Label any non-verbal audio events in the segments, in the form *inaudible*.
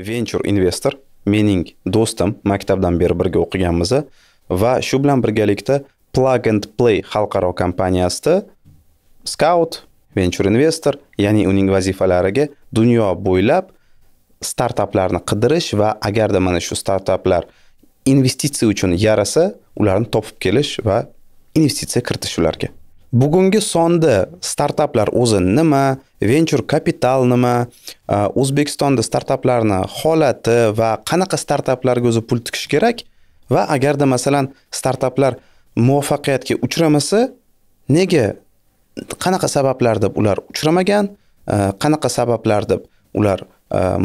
venture investor mening do'stim maktabdan beri birga o'qiganmiz va shu bilan birgalikda plug and play xalqaro kompaniyasida scout venture investor ya'ni uning vazifalariga dunyo bo'ylab startaplarni qidirish va agarda mana shu startaplar investitsiya uchun yarasa ularni topib kelish va investitsiya kiritish ularga bugungi sonda startaplar o'zi nima venture kapital nima o'zbekistonda startaplarni holati va qanaqa startaplarga o'zi pul tikish kerak va agarda masalan startaplar muvaffaqiyatga uchramasa nega qanaqa sabablar deb ular uchramagan qanaqa sabablar deb ular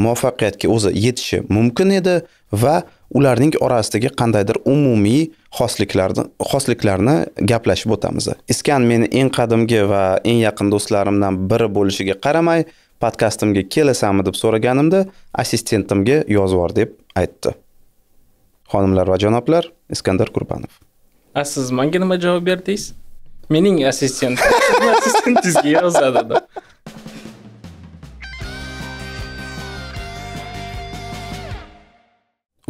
muvaffaqiyatga o'zi yetishi mumkin edi va ularning orasidagi qandaydir umumiy xosliklarni xosliklarni gaplashib o'tamiz iskan meni eng qadimgi va eng yaqin do'stlarimdan biri bo'lishiga qaramay podkastimga kelasanmi deb so'raganimda assistentimga yozib yubor deb aytdi xonimlar va janoblar iskandar qurbanov a siz manga nima javob berdingiz mening assistentim *laughs* assistentizga yozadi deb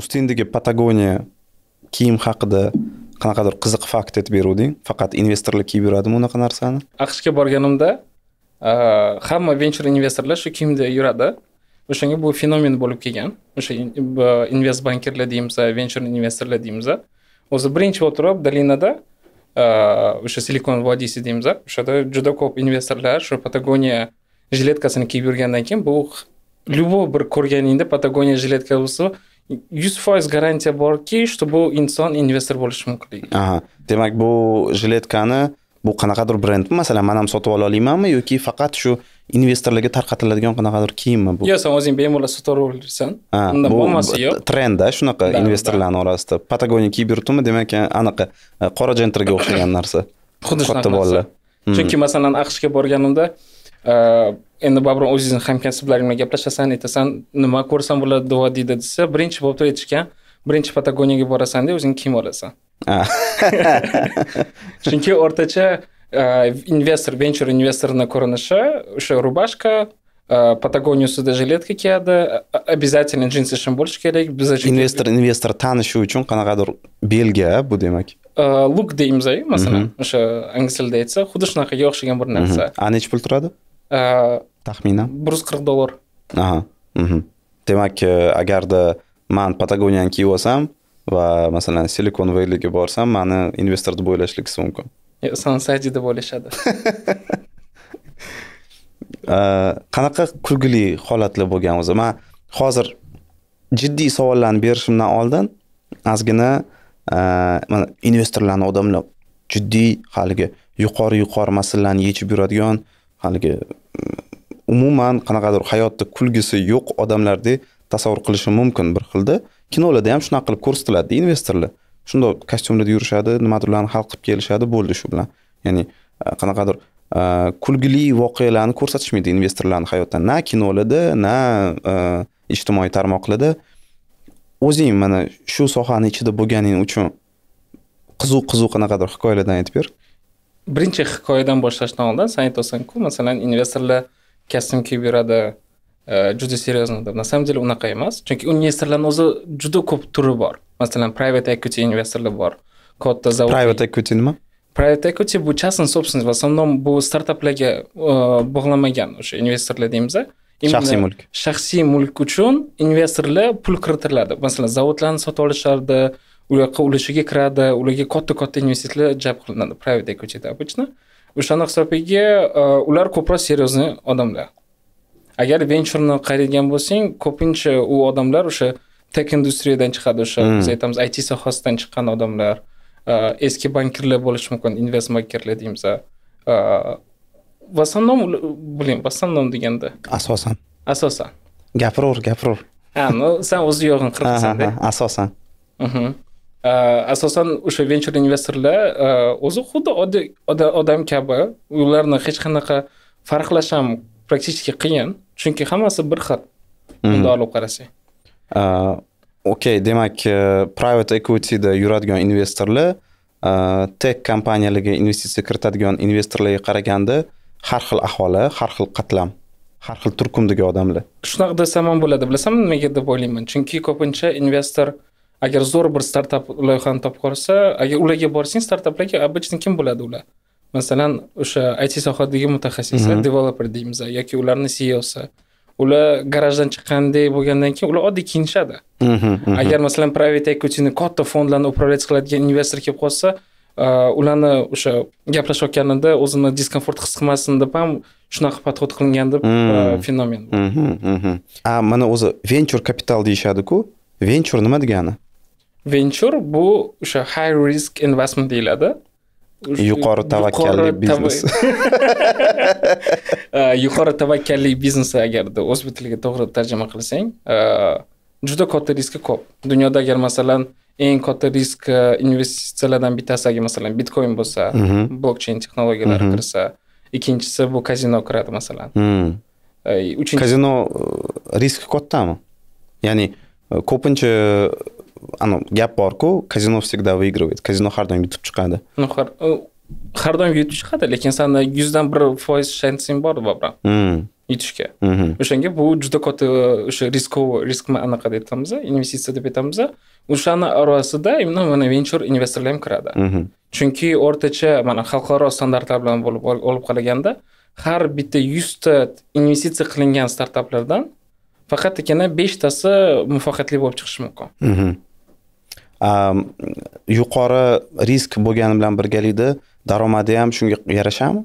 ustingdagi patagoniya kiyim haqida qanaqadir qiziq fakt aytib beruvding faqat investorlar kiyib yuradimi unaqa narsani aqshga borganimda hamma venture investorlar shu kiyimda yuradi o'shanga bu fenomen bo'lib kelgan o'sha invest bankerlar deymiz venture investorlar deymiz o'zi birinchi o'tirib dolinada o'sha silikon vodiysi deymiz o'shada juda ko'p investorlar shu patagoniya jiletkasini kiyib yurgandan keyin bu любой bir ko'rganingda patagoniya jiletkasi yuz foiz garantiya borki что bu inson investor bo'lishi mumkin aha demak bu jiletkani bu qanaqadir brendmi masalan man ham sotib ola olamanmi yoki faqat shu investorlarga tarqatiladigan qanaqadir kiyimmi bu yo'q san o'zing bemalol sotib olaversan unda muammosi yo'q trendda shunaqa investorlarni orasida patagoniya kiyib yuribdimi demak anaqa qora jentrga o'xshagan narsa xuddi shunaqa katta bolalar chunki masalan aqshga borganimda endi baribir o'zingizni hamkasblaring bilan gaplashasan aytasan nima ko'rsam bo'ladi duo deydi desa birinchi bobda aytishgan birinchi patagoniyaga borasanda o'zing kiyim olasan ah. *laughs* chunki o'rtacha e, investor venture investorni ko'rinishi o'sha rubashka e, patagoniya ustida jiletka kiyadi обязательно jins shim bo'lishi kerak biz investor investor tanishi uchun qanaqadir belgi bu demak e, luk deymiz masalan mhm. o'sha ingliz tilida aytsa xuddi shunaqaga o'xshagan bir narsa mhm. a nechi pul turadi taxminan bir yuz qirq dollar aha demak э, agarda man patagoniyani kiyib olsam va masalan silikon veliga borsam mani investor deb o'ylashlikisi mumkin e, sansaji deb o'ylashadi *laughs* э, qanaqa kulgili holatlar bo'lgan o'zi man hozir jiddiy savollarni berishimdan oldin ozgina э, mana investorlarni odamlar jiddiy haligi yuqori yuqori masalalarni yechib yuradigan haligi umuman qanaqadir hayotni kulgisi yo'q odamlardek tasavvur qilishi mumkin bir xilda kinolarda ham shunaqa qilib ko'rsatiladi investorlar shundoq kostyumlarda yurishadi nimadirlarni hal qilib kelishadi bo'ldi shu bilan ya'ni e, qanaqadir e, kulgili voqealarni ko'rsatishmaydi investorlarni hayotda na kinolarda na e, ijtimoiy tarmoqlarda o'zing mana shu sohani ichida bo'lganing uchun qiziq qiziq qanaqadir hikoyalardan aytib ber birinchi hikoyadan boshlashdan oldin san aytyapsanku masalan investorlar kostyum kiyib yuradi juda серьезно deb на самом деле unaqa emas chunki investorlarni o'zi juda ko'p turi bor masalan private equity investorlar bor katta zavod private equity nima э, private equity bu частный собственность в основном bu startaplarga bog'lanmagan o'sha investorlar deymiz shaxsiy mulk shaxsiy mulk uchun investorlar pul kiritiladi masalan zavodlarni sotib olishardi u yoqqa ulushiga kiradi ularga katta katta investitsiyalar jalb qilinadi private equityda обычно o'shani hisobiga e, ular ko'proq серьезный odamlar agar venchurni qaraydigan bo'lsang ko'pincha u odamlar o'sha tek industriyadan chiqadi o'sha hmm. biz aytamiz it sohasidan chiqqan odamlar e, eski bankirlar bo'lishi mumkin invest bankirlar deymiz в основном блин в основном deganda asosan asosan gapiraver gapiraver ha ну san o'zi yo'g'in qirqsanda asosan mhm. Э, asosan o'sha venture investorlar э, o'zi xuddi oddiy odam kabi ularni hech qanaqa farqlash ham практически qiyin chunki hammasi bir xil bunday mhm. olib qarasang э, okey demak private equityda yuradigan investorlar tek kompaniyalarga investitsiya kiritadigan investorlarga qaraganda har xil aholi har xil qatlam har xil turkumdagi odamlar shunaqa desam ham bo'ladi bilasanmi nimaga deb o'ylayman chunki ko'pincha investor uh, agar zo'r bir startap loyihani topib qolsa agar ularga borsang startaplarga обычно kim bo'ladi ular masalan o'sha it sohadagi mutaxassis mhm. developer deymiz yoki ularni ceosi ular garajdan chiqqanday bo'lgandan keyin ular oddiy kiyinishadi mhm, mhm. agar masalan private equityni katta fondlarni управлять qiladigan investor kelib qolsa ularni o'sha gaplashayotganida o'zini diskomfort his qilmasin deb ham shunaqa подход qilingan deb fenomen a mana o'zi venture kapital deyishadiku venture nima degani venture bu o'sha high risk investment deyiladi yuqori tavakkalli biznes *laughs* yuqori tavakkalli biznes agarda o'zbek tiliga to'g'ri tarjima qilsang juda katta riski ko'p dunyoda agar masalan eng katta risk investitsiyalardan bittasi agar masalan bitcoin bo'lsa mhm. blokcheyn texnologiyalari mhm. kirsa ikkinchisi bu kazino kiradi masalan hmm. uchinchi kazino risk kattami ya'ni ko'pincha anavi gap borku kazino всегда выигрывает kazino har doim yutib chiqadi ну har doim yutib chiqadi lekin sani yuzdan bir foiz shansing bor bobrom yutishga o'shanga bu juda katta o'sha riskovo risk anaqa deb aytamiz investitsiya deb aytamiz o'shani orasida именно mana venture investorlar ham kiradi chunki o'rtacha mana xalqaro standartlar bilan bo'lib olib qaraganda har bitta yuzta investitsiya qilingan startaplardan faqatgina beshtasi muvaffaqiyatli bo'lib chiqishi mumkin yuqori risk bo'lgani bilan birgalikda daromadi ham shunga yarashami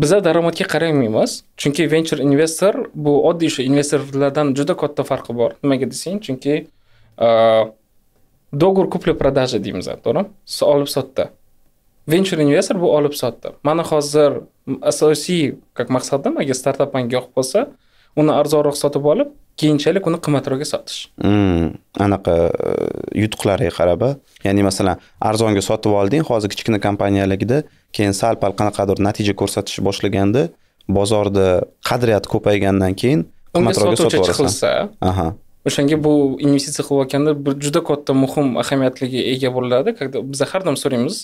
biza daromadga qaramaymiz chunki venture investor bu oddiy investorlardan juda katta farqi bor nimaga desang chunki договор купли продажи deymiz to'g'rimi olib sotdi venture investor bu olib sotdi mana hozir asosiy как maqsadim agar startap manga yoqib qolsa uni arzonroq sotib olib keyinchalik uni qimmatroqga sotish hmm, anaqa e, yutuqlariga qarab ya'ni masalan arzonga sotib olding hozir kichkina kompaniyaligida keyin sal pal qanaqadir natija ko'rsatish boshlaganda bozorda qadriyat ko'paygandan keyin qimmatroqga sotib chiqilsa aha o'shanga bu investitsiya qilayotganda bir juda katta muhim ahamiyatliga ega bo'ladi когда biza har doim so'raymiz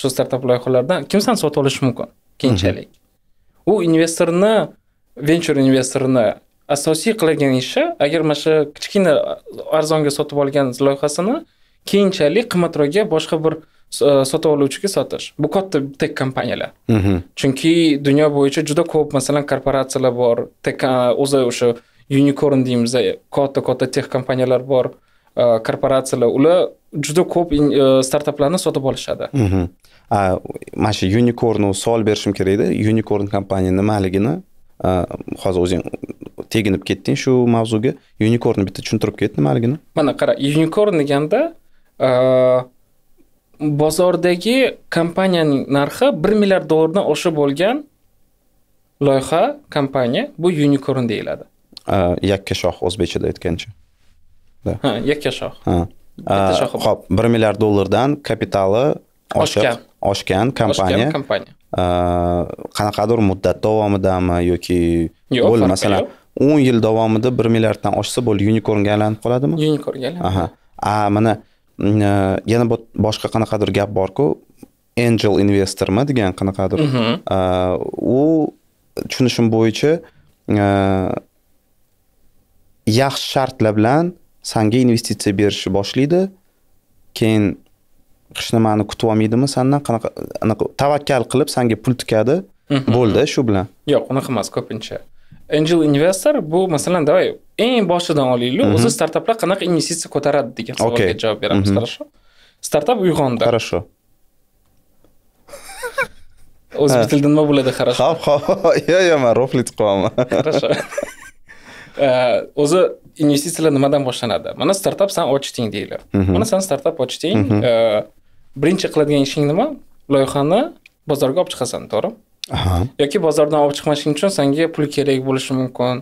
shu startap loyihalardan kimsan sotib olishi mumkin keyinchalik mhm. u investorni venture investorni asosiy qilgan ishi agar mana shu kichkina arzonga sotib olgan loyihasini keyinchalik qimmatroqga boshqa bir e, sotib oluvchiga sotish bu katta tek kompaniyalar mhm. chunki dunyo bo'yicha juda ko'p masalan korporatsiyalar bor e, o'zi o'sha unicorn deymiz katta katta tech kompaniyalar bor e, korporatsiyalar ular juda ko'p startaplarni sotib olishadi mhm. mana shu unicornni savol berishim kerakda unicorn kompaniya nimaligini hozir o'zing teginib ketding shu mavzuga unicornni bitta tushuntirib ket nimaligini mana qara unicorn deganda e, bozordagi kompaniyaning narxi bir milliard dollardan oshib bo'lgan loyiha kompaniya bu unicorn deyiladi e, yakkashoh o'zbekchada aytgancha ha yakkashoh ha e, ho'p bir milliard dollardan kapitali oshgan oshgan kompaniya kompaniya qanaqadir muddat davomidami yoki yo'q masalan o'n yil davomida bir milliarddan oshsa bo'ldi unikornga aylanib qoladimi unikornga aylanib aha a mana mm, e, yana boshqa qanaqadir gap borku angel investormi degan qanaqadir mhm. u tushunishim bo'yicha mm, e, yaxshi shartlar bilan sanga investitsiya berishni boshlaydi keyin hech nimani kutib olmaydimi sandan qanaqa anaqa tavakkal qilib sanga pul tikadi mhm. bo'ldi shu bilan yo'q unaqa emas ko'pincha angel investor bu masalan давай eng boshidan olaylik mhm. o'zi startaplar qanaqa investitsiya ko'taradi degan savolga javob beramiz хорошо startap uyg'ondi хорошо o'zbek tilida nima bo'ladi хорошо hop hop yo yo man рофлить qilyapman хорошо o'zi investitsiyalar nimadan boshlanadi mana startap san ochding deylik mhm. mana san startap ochding mhm. birinchi qiladigan ishing nima loyihani bozorga olib chiqasan to'g'rimi yoki bozordan olib chiqmasliging uchun senga pul kerak bo'lishi mumkin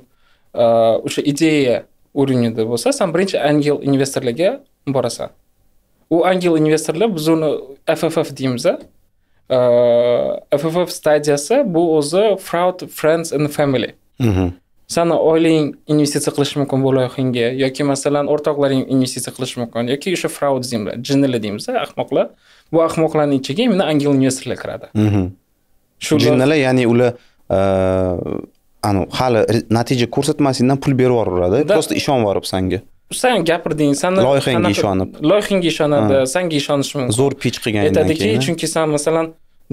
o'sha ideya o'rinida bo'lsa san birinchi angel investorlarga borasan u angel investorlar biz uni fff deymiz fff stadiyasi bu o'zi fraud friends and family mhm. sani oilang investitsiya qilishi mumkin bu loyihangga yoki masalan o'rtoqlaring investitsiya qilishi mumkin yoki o'sha fraud deymiz jinnilar deymiz ahmoqlar bu ahmoqlarni ichiga именно angel investorlar kiradi mhm. shu jinnilar ya'ni ular e, anavi hali natija ko'rsatmasingdan pul berib yuboraveradi просто ishonib yuborib sanga san gapirding san loyihangga ishonib loyihangga ishonadi sanga ishonishi mumkin zo'r pich qilgan keyin aytadiki chunki san masalan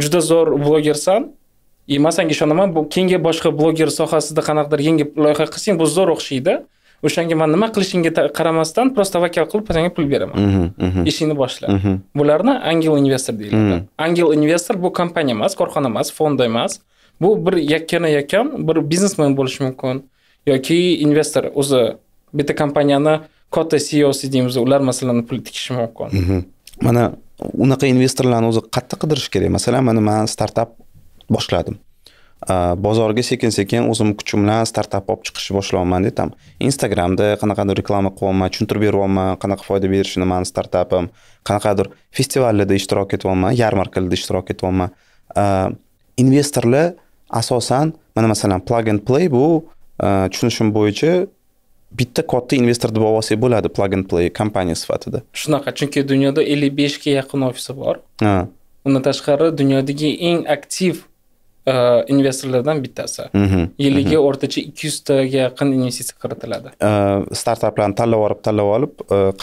juda zo'r blogersan и e, man sanga ishonaman bu keyingi boshqa bloger sohasida qanaqadir yangi loyiha qilsang bu zo'r o'xshaydi o'shanga man nima qilishingga qaramasdan просто tavakkal qilib senga pul beraman mhm, mhm. ishingni boshla mhm. bularni angel investor deyiladi angel investor bu kompaniya emas korxona emas fond emas bu bir yakkana yakkam bir biznesmen bo'lishi mumkin yoki investor o'zi bitta kompaniyani katta ceosi deymiz ular masalan pul tikishi mumkin mana unaqa investorlarni o'zi qayerda qidirish kerak masalan mana man startap boshladim bozorga sekin sekin o'zimni kuchim bilan startap olib chiqishni boshlayapman там instagramda qanaqadir reklama qilyapman tushuntirib beryapman qanaqa foyda berishini mani startapim qanaqadir festivallarda ishtirok etyapman yarmarkalarda ishtirok etyapman investorlar asosan mana masalan plug and play bu tushunishim bo'yicha bitta katta investor deb olib olsak bo'ladi plug and play kompaniya sifatida shunaqa chunki dunyoda ellik beshga yaqin ofisi bor undan tashqari dunyodagi eng aktiv investorlardan bittasi yiliga o'rtacha ikki yuztaga yaqin investitsiya kiritiladi startaplarni tanlab olib tanlab olib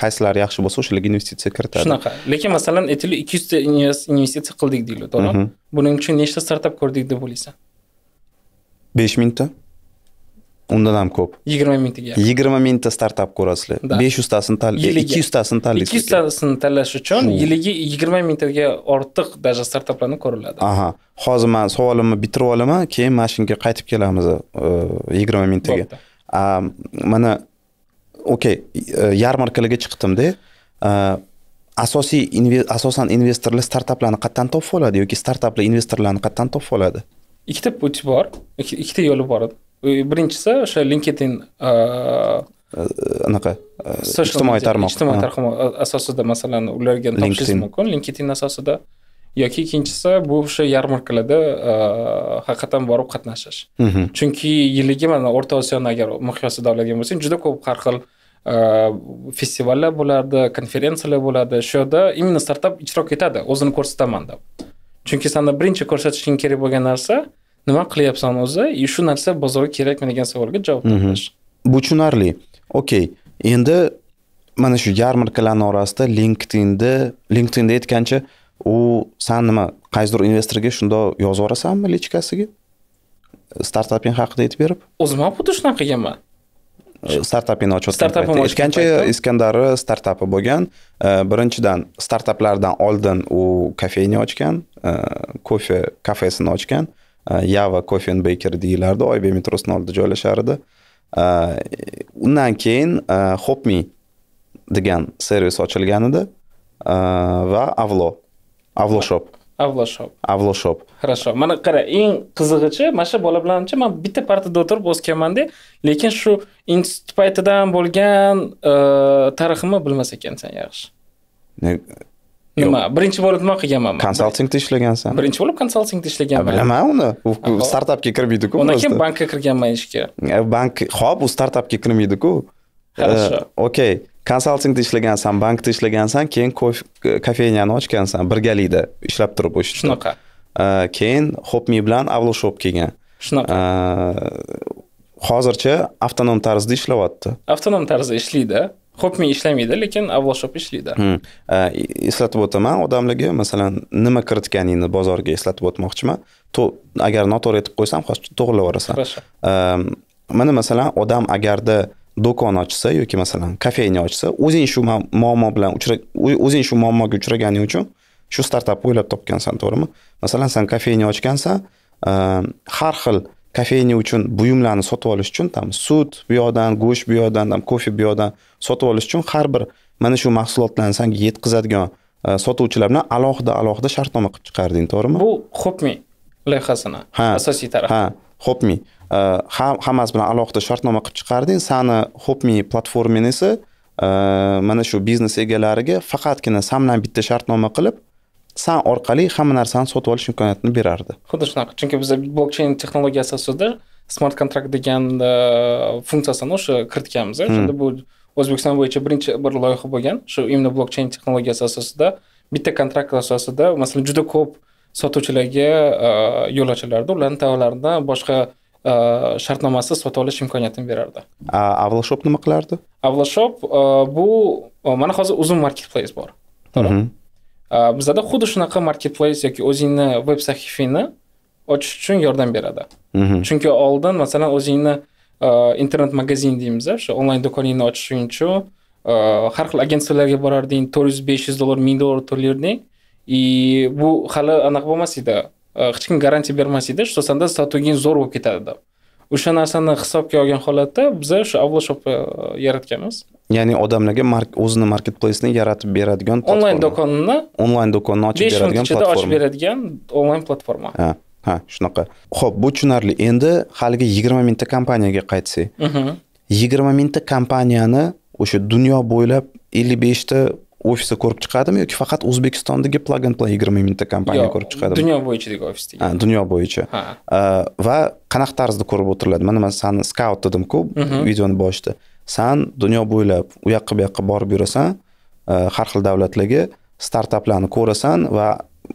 qaysilari yaxshi bo'lsa o'shalarga investitsiya kiritadi shunaqa lekin masalan aytaylik ikki yuzta investitsiya qildik deylik to'g'rimi buning uchun nechta startap ko'rdik deb o'ylaysan besh mingta undan ham ko'p yigirma mingtaga yaqin yigirma mingta startap ko'rasizlar besh yuztasini tanla ikki yuztasini tanlaysiz ikki yuztasini tanlash uchun yiliga yigirma mingtaga ortiq даже startaplarni ko'riladi aha hozir man savolimni bitirib olaman keyin mana shunga qaytib kelamiz e, yigirma mingtaga mana okey yarmarkalarga chiqdimda e, asosiy asosan investorlar startaplarni qayerdan topib oladi yoki startaplar investorlarni qayerdan topib oladi ikkita puti bor ikkita yo'li bor birinchisi o'sha linkedin anaqa ijtimoiy tarmoq ijtimoiy tarmoq asosida masalan ularga topshiringiz mumkin linkedin asosida yoki ikkinchisi bu o'sha yarmarkalarda haqiqatdan borib qatnashish chunki yiliga mana o'rta osiyoni agar miqyosida oladigan bo'lsak juda ko'p har xil festivallar bo'ladi konferensiyalar bo'ladi shu yerda именно startap ishtirok etadi o'zini ko'rsataman deb chunki sani birinchi ko'rsatishing kerak bo'lgan narsa nima qilyapsan o'zi и shu narsa bozorga kerakmi degan savolga javob mhm. topish bu tushunarli okey endi mana shu yarmarkalarni orasida linkedinda linkedinda aytgancha u san nima qaysidir investorga shundoq yozib yuborasanmi lichkasiga startaping haqida aytib berib o'zim ham xuddi shunaqa qilganman e, startapini ochayotgan aytgancha iskandarni startapi bo'lgan e, birinchidan startaplardan oldin u kofeyni ochgan e, kofe kafesini ochgan yava and baker deyilardi oybek metrosini oldida edi undan keyin hopme degan servis ochilgan edi va avlo avlo shop avlo shop avlo shop хорошо mana qara eng qizig'ichi mana shu bola bilanchi man bitta partada o'tirib o'sganmanda lekin shu institut paytidan bo'lgan tariximi bilmas ekansan yaxshi nima birinchi bo'lib nima qilganman konsaltingda ishlagansan birinchi bo'lib konsaltingda ishlaganman bilaman uni startapga kirmaydiku undan keyin bankka kirganman ishga e, bank ho'p u startapga kirmaydiku хорошо e, окей konsaltingda ishlagansan bankda ishlagansan keyin kofeyniyani ochgansan birgalikda ishlab turib o'sha shunaqa e, keyin hopmi bilan avloshop kelgan shunaqa hozircha avtonom tarzda ishlayapti avtonom tarzda ishlaydi hopmi ishlamaydi lekin shop ishlaydi eslatib hmm. э, o'taman odamlarga masalan nima kiritganingni bozorga eslatib o'tmoqchiman agar noto'g'ri aytib qo'ysam hozir to'g'irlab yuborasan mana masalan odam agarda do'kon ochsa yoki masalan kofeyni ochsa o'zing shu muammo bilan o'zing shu muammoga uchraganing uchun shu startapni o'ylab topgansan to'g'rimi masalan san kofeyni ochgansan har xil kofeyni uchun buyumlarni sotib olish uchun там sut bu yoqdan go'sht bu yoqdan там kofe bu yoqdan sotib olish uchun har bir mana shu mahsulotlarni sanga yetkazadigan e, sotuvchilar bilan alohida alohida shartnoma qilib chiqarding to'g'rimi bu hopmi loyihasini ha asosiy tarafi ha hopmi e, hammasi bilan alohida shartnoma qilib chiqarding sani hopmi platformani esa e, mana shu biznes egalariga faqatgina san bilan bitta shartnoma qilib san orqali hamma narsani sotib olish imkoniyatini berardi xuddi shunaqa chunki bizda blokcheyn texnologiyasi asosida smart kontrakt degan e, funksiyasini o'sha kiritganmiz hmm. shunda bu o'zbekiston bo'yicha birinchi bir loyiha bo'lgan shu именно blokcheyn texnologiyasi asosida bitta kontrakt asosida masalan juda ko'p sotuvchilarga e, yo'l ochilardi ularni tovarlarini boshqa e, shartnomasiz sotib olish imkoniyatini berardi avlashop nima qilardi avlashop bu mana hozir uzum marketplace bor bizada xuddi shunaqa marketplace yoki o'zingni veb sahifangni ochish uchun yordam beradi mhm. chunki oldin masalan o'zingni e, internet magazin deymiz o'sha onlayn do'koningni ochishing uchun e, har xil agentstvalarga borarding to'rt yuz besh yuz dollar ming dollar to'larding и bu hali anaqa bo'lmas edi e, hech kim garantiya bermas edi что sanda sotuving zo'r bo'lib ketadi deb o'sha narsani hisobga olgan holatda biza o'sha avloshopni e, yaratganmiz ya'ni odamlarga o'zini marketplaysini yaratib beradigan onlayn do'konini onlayn do'konni ochib beradigan platforma ochib beradigan onlayn platforma ha ha shunaqa ho'p bu tushunarli endi haligi yigirma mingta kompaniyaga qaytsak mhm. yigirma mingta kompaniyani o'sha dunyo bo'ylab ellik beshta ofisi ko'rib chiqadimi yoki faqat o'zbekistondagi plug and play yigirma mingta kompaniya ko'rib chiqadimi dunyo bo'yichadagi ofis ha dunyo bo'yicha va qanaqa tarzda ko'rib o'tiriladi mana man sani skaut dedimku videoni boshida san dunyo bo'ylab u yoqqa bu yoqqa borib yurasan har xil davlatlarga startaplarni ko'rasan va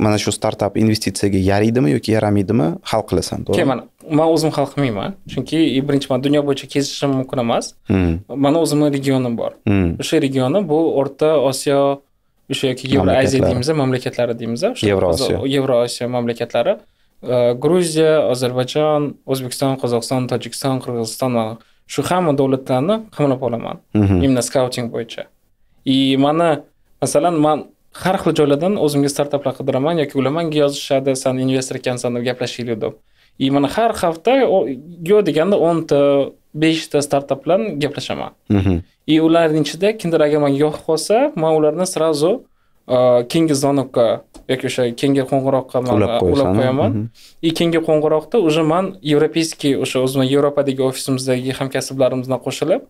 mana shu startap investitsiyaga yaraydimi yoki yaramaydimi hal qilasan to'g'rimi keyin mana man o'zim hal qilmayman chunki birinchi man dunyo bo'yicha kezishim mumkin emas hmm. mani o'zimni regionim bor hmm. o'sha regioni bu o'rta osiyo o'sha yoki yevroaziya deymiz mamlakatlari deymiz yevrosiyo yevroosiyo mamlakatlari gruziya ozarbayjon o'zbekiston qozog'iston tojikiston qirg'iziston va shu hamma davlatlarni qamrab olaman именно skauting bo'yicha и mani masalan man har xil joylardan o'zimga startaplar qidiraman yoki ular manga yozishadi san investor ekansan deb gaplashaylik deb и mana har hafta yo deganda o'nta beshta startap bilan gaplashaman и ularni ichida kimdir agar manga yoqib qolsa man ularni сразу keyingi звонокка yoki o'sha keyingi qo'ng'iroqqa man ulab qo'yaman и keyingi qo'ng'iroqda уже man yevropейский o'sha o'zimni yevropadagi ofisimizdagi hamkasblarim qo'shilib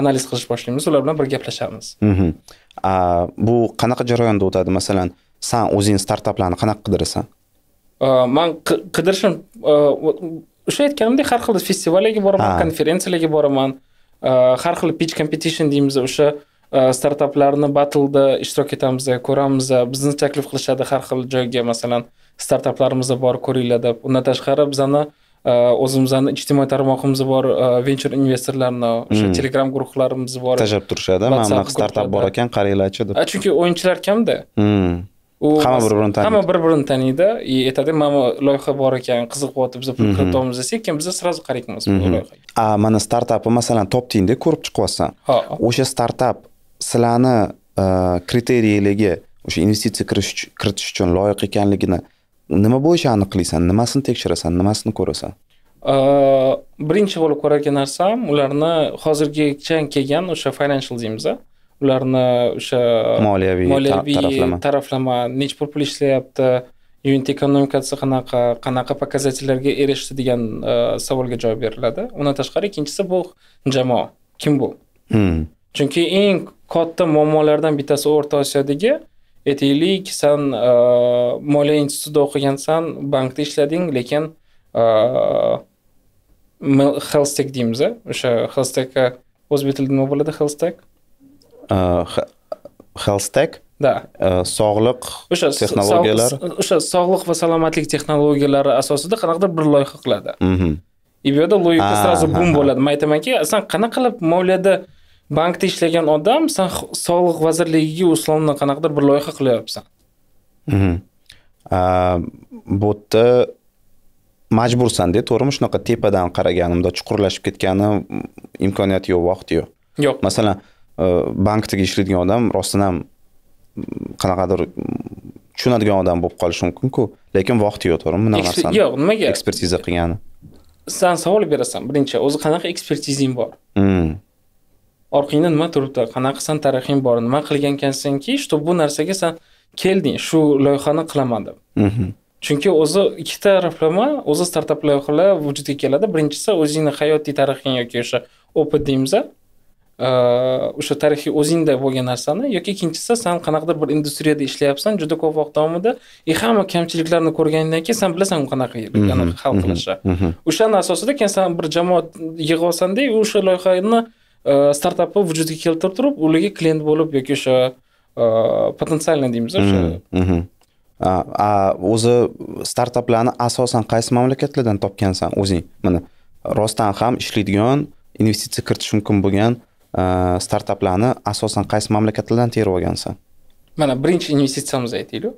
analiz qilish boshlaymiz ular bilan bir gaplashamiz bu qanaqa jarayonda o'tadi masalan san o'zing startaplarni qanaqa qidirasan man qidirishim o'sha aytganimdek har xil festivallarga boraman konferensiyalarga boraman har xil pitch competition deymiz o'sha startaplarni battlda ishtirok etamiz ko'ramiz bizni taklif qilishadi har xil joyga masalan startaplarimiz bor ko'ringlar deb undan tashqari bizani o'zimizni ijtimoiy tarmog'imiz bor venture investorlarni o'sha telegram guruhlarimiz bor tashlab turishadi mana bunaqa startap bor ekan qaranglarchi deb chunki o'yinchilar kamda u hamma bir birini taniydi hamma bir birini taniydi и aytadi mana bu loyiha bor ekan bo'lyapti biza pul kirityapmiz desa keyin biza сразу qaraymiz bu loyihaga a mana startapni masalan topdingda ko'rib chiqyapsan o'sha startap sizlarni kriteriyalarga o'sha investitsiya kiritish uchun loyiq ekanligini nima bo'yicha aniqlaysan nimasini tekshirasan nimasini ko'rasan birinchi bo'lib ko'radigan narsam ularni hozirgacha kelgan o'sha financial deymiz ularni o'sha moliyaviy moliyaviy taraflama necha pul pul ishlayapti unit ekonomikasi qanaqa qanaqa показательlarga erishdi degan e, savolga javob beriladi undan tashqari ikkinchisi bu jamoa kim bu hmm. chunki eng katta muammolardan bittasi o'rta osiyodagi aytaylik san e, moliya institutida o'qigansan bankda ishlading lekin e, helstek deymiz o'sha helstekka o'zbek tilida nima bo'ladi helstek Э, health да э, sog'liq o'sha texnologiyalar o'sha sog'liq va salomatlik texnologiyalari asosida qanaqadir bir loyiha qiladi mhm. и bu yerda logika сразу bum bo'ladi man aytamanki san qanaqa qilib moliyada bankda ishlagan odam san sog'liq vazirligiga условно qanaqadir bir loyiha qilyapsan bu mhm. yerda majbursanda to'g'rimi shunaqa tepadan qaraganimda chuqurlashib ketgani imkoniyati yo'q vaqti yo'q yo'q masalan bankdagi ishlaydigan odam rostdan ham qanaqadir tushunadigan odam bo'lib qolishi mumkinku lekin vaqti yo'q to'g'rimi bunaqa narsani yo'q nimaga ekspertiza qilgani san savol berasan birinchi o'zi qanaqa ekspertizang bor orqangda nima turibdi qanaqa tarixing bor nima qilgan ekansanki что bu narsaga san kelding shu loyihani qilaman deb chunki o'zi ikki taraflama o'zi startap loyihalar vujudga keladi birinchisi o'zingni hayotiy tarixing yoki o'sha opit deymiz o'sha tarixiy o'zingda bo'lgan narsani yoki ikkinchisi san qanaqadir bir industriyada ishlayapsan juda ko'p vaqt davomida и hamma kamchiliklarni ko'rgandan keyin san bilasan u qanaqa hal qilishni o'shani asosida keyin san bir jamoat yig'ib olsanda o'sha loyihani startapni vujudga keltirib turib ularga klient bo'lib yoki o'sha potensialniy deymiz o'sha o'zi startaplarni asosan qaysi mamlakatlardan topgansan o'zing mana rostdan ham ishlaydigan investitsiya kiritish mumkin bo'lgan startaplarni asosan qaysi mamlakatlardan terib olgansan mana birinchi investitsiyamizni aytaylik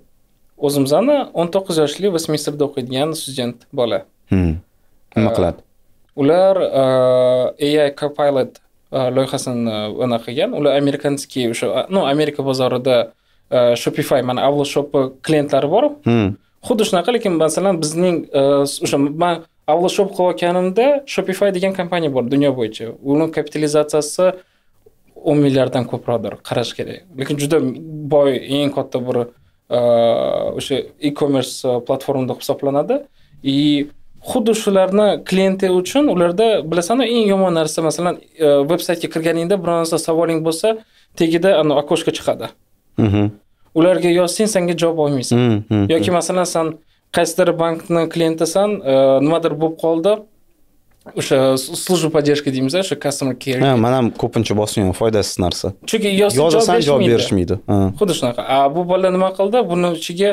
o'zimizni o'n to'qqiz yoshli vestminsterda o'qiydigan student bola nima qiladi ular ai copilot loyihasini anaqa qilgan ular amerikanskiy o'sha ну amerika bozorida э, shopify mana avlo shopi klientlari bor xuddi shunaqa lekin masalan bizning o'sha man avlashop qilayotganimda shopify degan kompaniya bor dunyo bo'yicha uni kapitalizatsiyasi o'n milliarddan ko'proqdir qarash kerak lekin juda boy eng katta bir o'sha e commerce platforma deb hisoblanadi и xuddi shularni klienti uchun ularda bilasanmi eng yomon narsa masalan veb saytga kirganingda biror narsa savoling bo'lsa tagida okoshka chiqadi ularga yozsang senga javob olmaysan yoki masalan san qaysidir bankni klientisan e, nimadir bo'lib qoldi o'sha служба поддержки deymiz o'sha customer care ha man ham ko'pincha bosmayman foydasiz narsa chunki yozasan javob berishmaydi xuddi shunaqa a bu bola nima qildi buni ichiga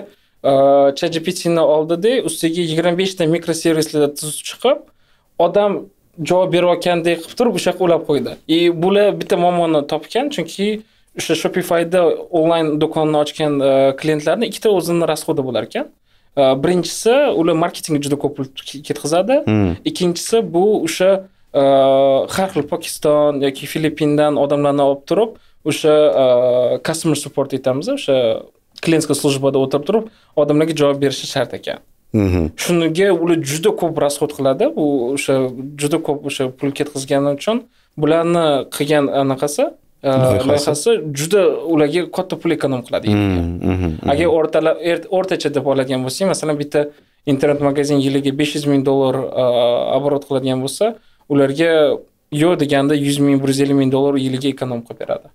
e, chat gptni oldida ustiga yigirma beshta mikroservislar tuzib chiqib odam javob berayotgandek qilib turib o'sha yoqqa ulab qo'ydi и e, bular bitta muammoni topgan chunki o'sha shopifyda onlayn do'konni ochgan klientlarni ikkita o'zini расходы bo'lar ekan birinchisi ular marketingga juda ko'p pul ketkazadi ikkinchisi bu o'sha har xil pokiston yoki filippindan odamlarni olib turib o'sha customer support aytamiz o'sha klientskiy службада o'tirib turib odamlarga javob berishi shart ekan shunga ular juda ko'p расход qiladi bu o'sha juda ko'p o'sha pul ketkazgani uchun bularni qilgan anaqasi Э, loyihasi juda ularga katta pul ekonom qiladi mm-hmm, mm-hmm, mm-hmm. agar o'rtalab er-, o'rtacha deb oladigan bo'lsak masalan bitta internet magazin yiliga besh yuz ming dollar оборот e, qiladigan bo'lsa ularga yo'q deganda yuz ming bir yuz ellik ming dollar yiliga ekonom qilib beradi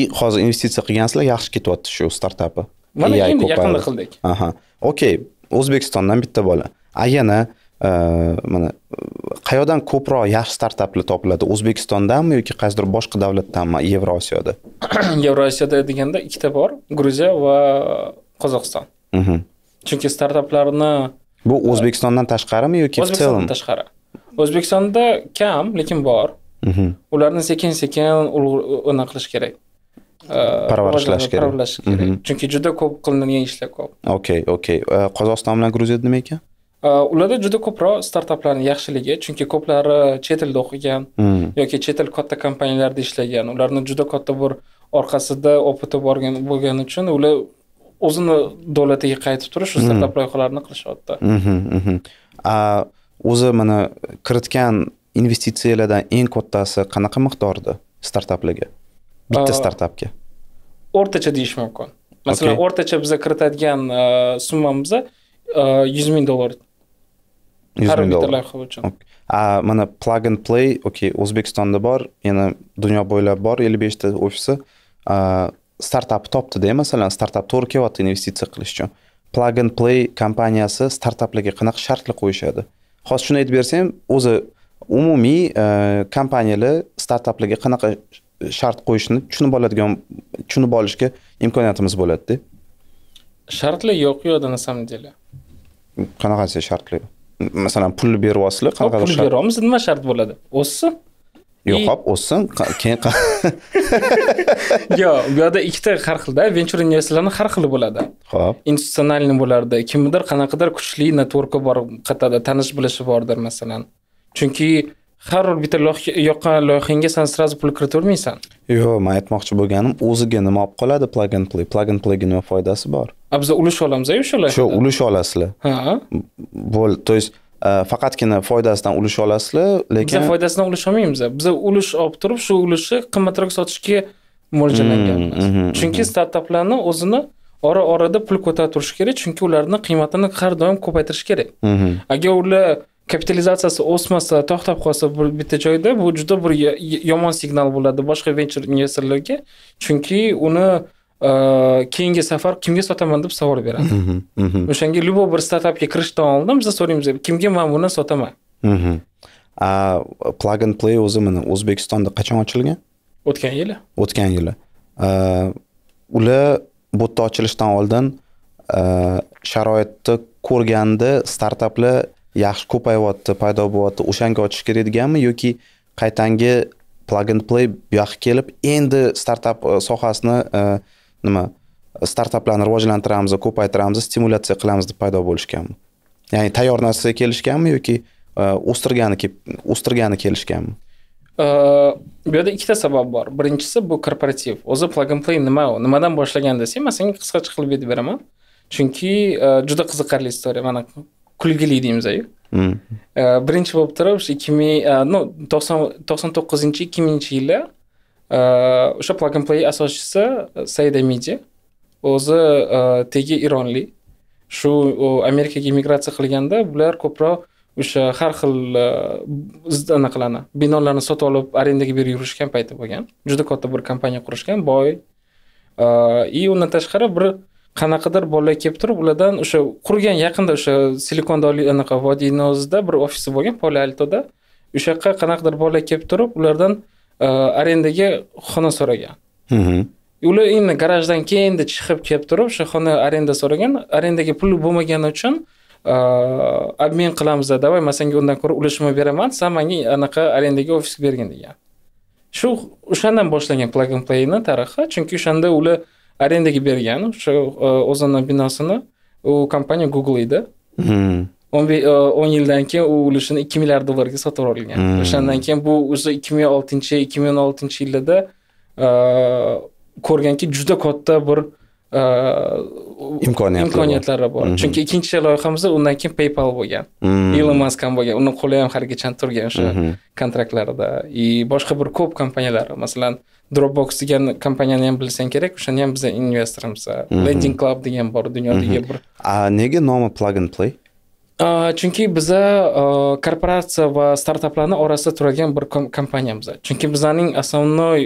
и hozir investitsiya qilgansizlar yaxshi ketyapti shu startapi mana endi yaqinda qildik aha okey o'zbekistondan bitta bola a yana mana э, qayerdan ko'proq yaxshi startaplar topiladi o'zbekistondanmi yoki qaysidir boshqa davlatdanmi yevro osiyoda *clears throat* deganda ikkita bor gruziya va qozog'iston mhm. chunki startaplarni bu o'zbekistondan tashqarimi yoki o'zbekistondan tashqari o'zbekistonda kam lekin bor mhm. ularni sekin sekin anaqa qilish kerak parvarishlash kerak parvarishlash mhm. kerak chunki juda ko'p qilinadigan ishlar ko'p okey okey qozog'iston bilan gruziyada nima ekan Э, ularda juda ko'proq startaplarni yaxshiligi chunki ko'plari chet elda o'qigan hmm. yoki chet el katta kompaniyalarda ishlagan ularni juda katta bir orqasida opiti borgan bo'lgani uchun ular o'zini davlatiga qaytib turish shu hmm. startap loyihalarni qilishyapti mhm, mhm. o'zi mana kiritgan investitsiyalardan eng kattasi qanaqa miqdorda startaplarga bitta startapga o'rtacha deyish mumkin masalan o'rtacha biza kiritadigan e, summamiz e, yuz ming dollar yuz ming dollar mana plug and play okey o'zbekistonda bor yana dunyo bo'ylab bor ellik beshta ofisi startap topdida masalan startap to'g'ri kelyapti investitsiya qilish uchun plug and play kompaniyasi startaplarga qanaqa shartlar qo'yishadi hozir shuni aytib bersam o'zi umumiy e, kompaniyalar startaplarga qanaqa shart qo'yishini tushunib oladigan tushunib olishga imkoniyatimiz bo'ladida shartlar yo'q u yoqda на самом деле qanaqasi shartlar masalan pul beryapsizlar qanaqa pul beryapmiz nima shart bo'ladi o'ssin yo'qolib o'ssin keyin *laughs* yo'q bu yoqda ikkita har xilda venture investorlarni har xili bo'ladi ho'p institutsionalniy bo'lardi kimnidir qanaqadir kuchli networki bor qayerdadir tanish bilishi bordir masalan chunki har bir bitta yoqqan loyihangga san сразу pul kiritavermaysan yo'q man aytmoqchi bo'lganim o'ziga nima olib qoladi plug and play plug and playga nima foydasi bor a biza ulush olamiz o'sha loyihadan shu ulush olasizlar ha bo'l то есть faqatgina foydasidan ulush olasizlar lekin biza foydasidan ulush olmaymiz biza ulush olib turib shu ulushni qimmatroq sotishga mo'ljallangan mm, mm, mm, chunki startaplarni o'zini ora orada pul ko'tarib turish kerak chunki ularni qiymatini har doim ko'paytirish kerak mm-hmm. agar ular kapitalizatsiyasi o'smasa to'xtab qolsa bir bitta joyda bu juda bir yomon signal bo'ladi boshqa venchur investorlarga chunki uni e, keyingi safar kimga sotaman deb savol beradi mhm, mhm, mhm. o'shanga любой bir startapga kirishdan oldin biz so'raymiz kimga man buni sotaman plug and play o'zi mana o'zbekistonda qachon ochilgan o'tgan yili o'tgan yili ular bu yerda ochilishdan oldin sharoitni ko'rganda startaplar yaxshi ko'payyapti paydo bo'lyapti o'shanga ochish kerak deganmi yoki qaytangi plug and play bu yoqqa kelib endi startap e, sohasini e, nima startaplarni rivojlantiramiz ko'paytiramiz stimulyatsiya qilamiz deb paydo bo'lishganmi ya'ni tayyor narsaga kelishganmi yoki e, o'stirgani o'stirgani kelishganmi bu yerda ikkita sabab bor birinchisi bu korporativ o'zi plug and play nima u nimadan boshlagan desang man senga qisqacha qilib aytib beraman chunki juda qiziqarli istoriya mana kulgili deymiz-ku hmm. birinchi bo'lib turib o'sha ikki ming ну e, to'qson to'qson to'qqizinchi ikki minginchi yillar e, o'sha plug and play asoschisi e, saida midi o'zi tegi ironli shu amerikaga immigratsiya qilganda bular ko'proq o'sha har xil anaqalarni binolarni sotib olib arendaga berib yurishgan payti bo'lgan juda katta bir kompaniya qurishgan boy и undan tashqari bir qanaqadir bolalar kelib turib ulardan o'sha qurgan yaqinda o'sha silikon anaqa vodiyni o'zida bir ofisi bo'lgan palo altoda o'sha yoqqa qanaqadir bolalar kelib turib ulardan e, arendaga xona so'ragan ular endi garajdan keyin chiqib kelib turib o'sha xona arenda so'ragan arendaga puli bo'lmagani uchun обмен qilamiz давай man senga undan ko'ra ulushimni beraman san manga anaqa arendaga ofis bergin degan shu o'shandan boshlangan plug and playni tarixi chunki o'shanda ular arendaga bergan o'sha o'zini binosini u kompaniya google edi o'n o'n yildan keyin u ulushini ikki milliard dollarga sotib olgan o'shandan keyin bu o'zi ikki ming oltinchi ikki ming o'n oltinchi yillarda ko'rganki juda katta bir imkoniyatlari imkoniyatlari bor chunki ikkinchi loyihamiz undan keyin paypal bo'lgan ilon mask ham bo'lgan uni qo'li ham haligacha turgan o'sha kontraktlarida и boshqa bir ko'p kompaniyalar masalan dropbox degan kompaniyani ham bilsang kerak o'shani ham bizni investorimiz mhm. lending club degan bor dunyodagi mhm. bir nega nomi plug and play chunki biza korporatsiya va startaplarni orasida turadigan bir kompaniyamiz chunki bizlarning основной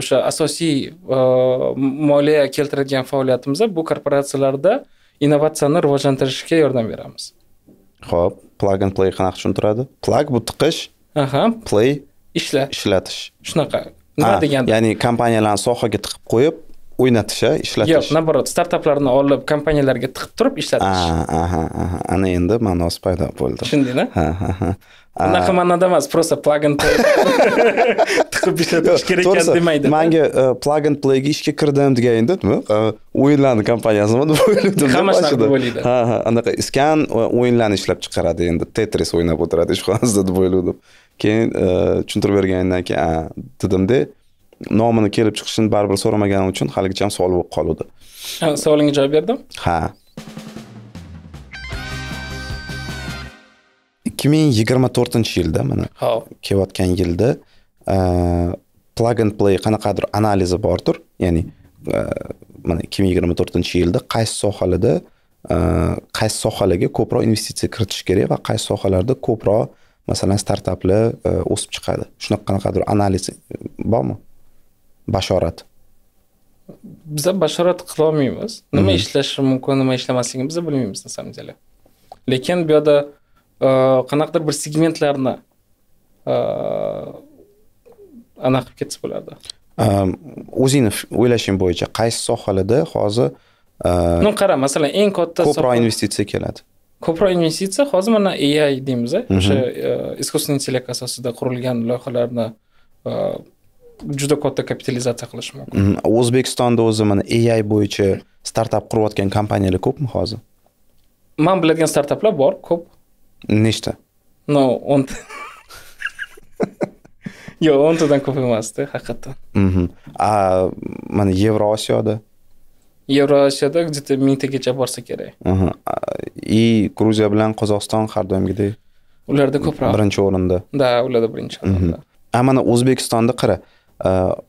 o'sha asosiy moliya keltiradigan faoliyatimiz bu korporatsiyalarda innovatsiyani rivojlantirishga yordam beramiz ho'p plug and play qanaqa tushuntiradi plug bu tiqish aha play ishla ishlatish shunaqa nima deganda ya'ni kompaniyalarni sohaga tiqib qo'yib o'ynatish ishlatish yo'q наоборот startaplarni olib kompaniyalarga tiqib turib ishlatish aha aha ana endi ma'nosi paydo bo'ldi tushundingmi ha ha ha unaqa ma'noda emas просто plug and play *laughs* tiqib ishlatish kerak ekan demaydi manga e, plugin playga ishga kirdim deganda nima e, o'yinlarni kompaniyasimi *laughs* deb o'yladim hamma shunaqa deb o'ylaydi ha ha anaqa iskan e, o'yinlarni ishlab chiqaradi endi tetris o'ynab o'tiradi ishxonasida deb o'ylagandim keyin e, tushuntirib bergandan keyin dedimda nomini kelib chiqishini baribir so'ramaganim uchun haligacha ham savol bo'lib qoluvdi savolingga javob berdim ha ikki ming yigirma to'rtinchi yilda mana kelayotgan yilda e, plug and play qanaqadir analizi bordir ya'ni e, mana ikki ming yigirma to'rtinchi yilda qaysi sohalarda qaysi sohalarga ko'proq investitsiya kiritish kerak va qaysi sohalarda ko'proq masalan startaplar e, o'sib chiqadi shunaqa qanaqadir analiz e, bormi bashorat biza bashorat qilolmaymiz nima mhm. ishlashi mumkin nima ishlamasligini biza bilmaymiz na самом деле lekin bu yoqda e, qanaqadir bir segmentlarni anaqa qilib ketsa bo'ladi o'zingni o'ylashing bo'yicha qaysi sohalarda hozir ну qara masalan eng katta ko'proq investitsiya keladi ko'proq investitsiya hozir mana ai deymiz mhm. o'sha искусственный e, intellekt asosida qurilgan loyihalarni e, juda katta kapitalizatsiya qilishi mumkin mhm. o'zbekistonda o'zi mana ai bo'yicha startap qurayotgan kompaniyalar ko'pmi hozir man biladigan startaplar bor ko'p nechta ну o'nta *laughs* yo'q o'ntadan ko'p emasda haqiqatdan mhm. mana yevrosiyoda yevrosiyoda где то mingtagacha borsa kerak и gruziya bilan qozog'iston har doimgidek ularda ko'proq birinchi o'rinda да ularda birinchi o'rinda a mana o'zbekistonda qara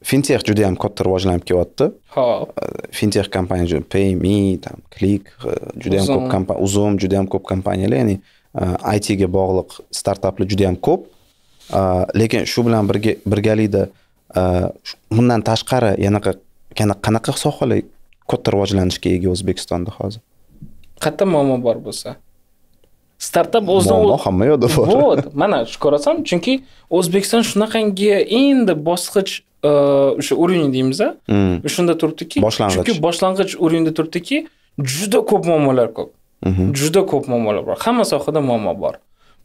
fintex juda yam katta rivojlanib kelyapti ho'p fintex kompaniya payme там click э, juda yam ko'p kompaniya uzum juda yam ko'p kompaniyalar ya'ni itga bog'liq startaplar juda yam ko'p lekin shu bilan birga birgalikda bundan tashqari yanaqa qanaqa sohalar katta rivojlanishga ega o'zbekistonda hozir qayerda muammo bor bo'lsa startap o'zidan muammo hamma yoqda bor вот mana shu ko'rasan chunki o'zbekiston shunaqangi endi bosqich e, o'sha уровень deymiz a mm. shunda turibdiki boshlang'ich chunki boshlang'ich уровеньda turibdiki juda ko'p muammolar ko'p mm-hmm. juda ko'p muammolar bor hamma sohada muammo bor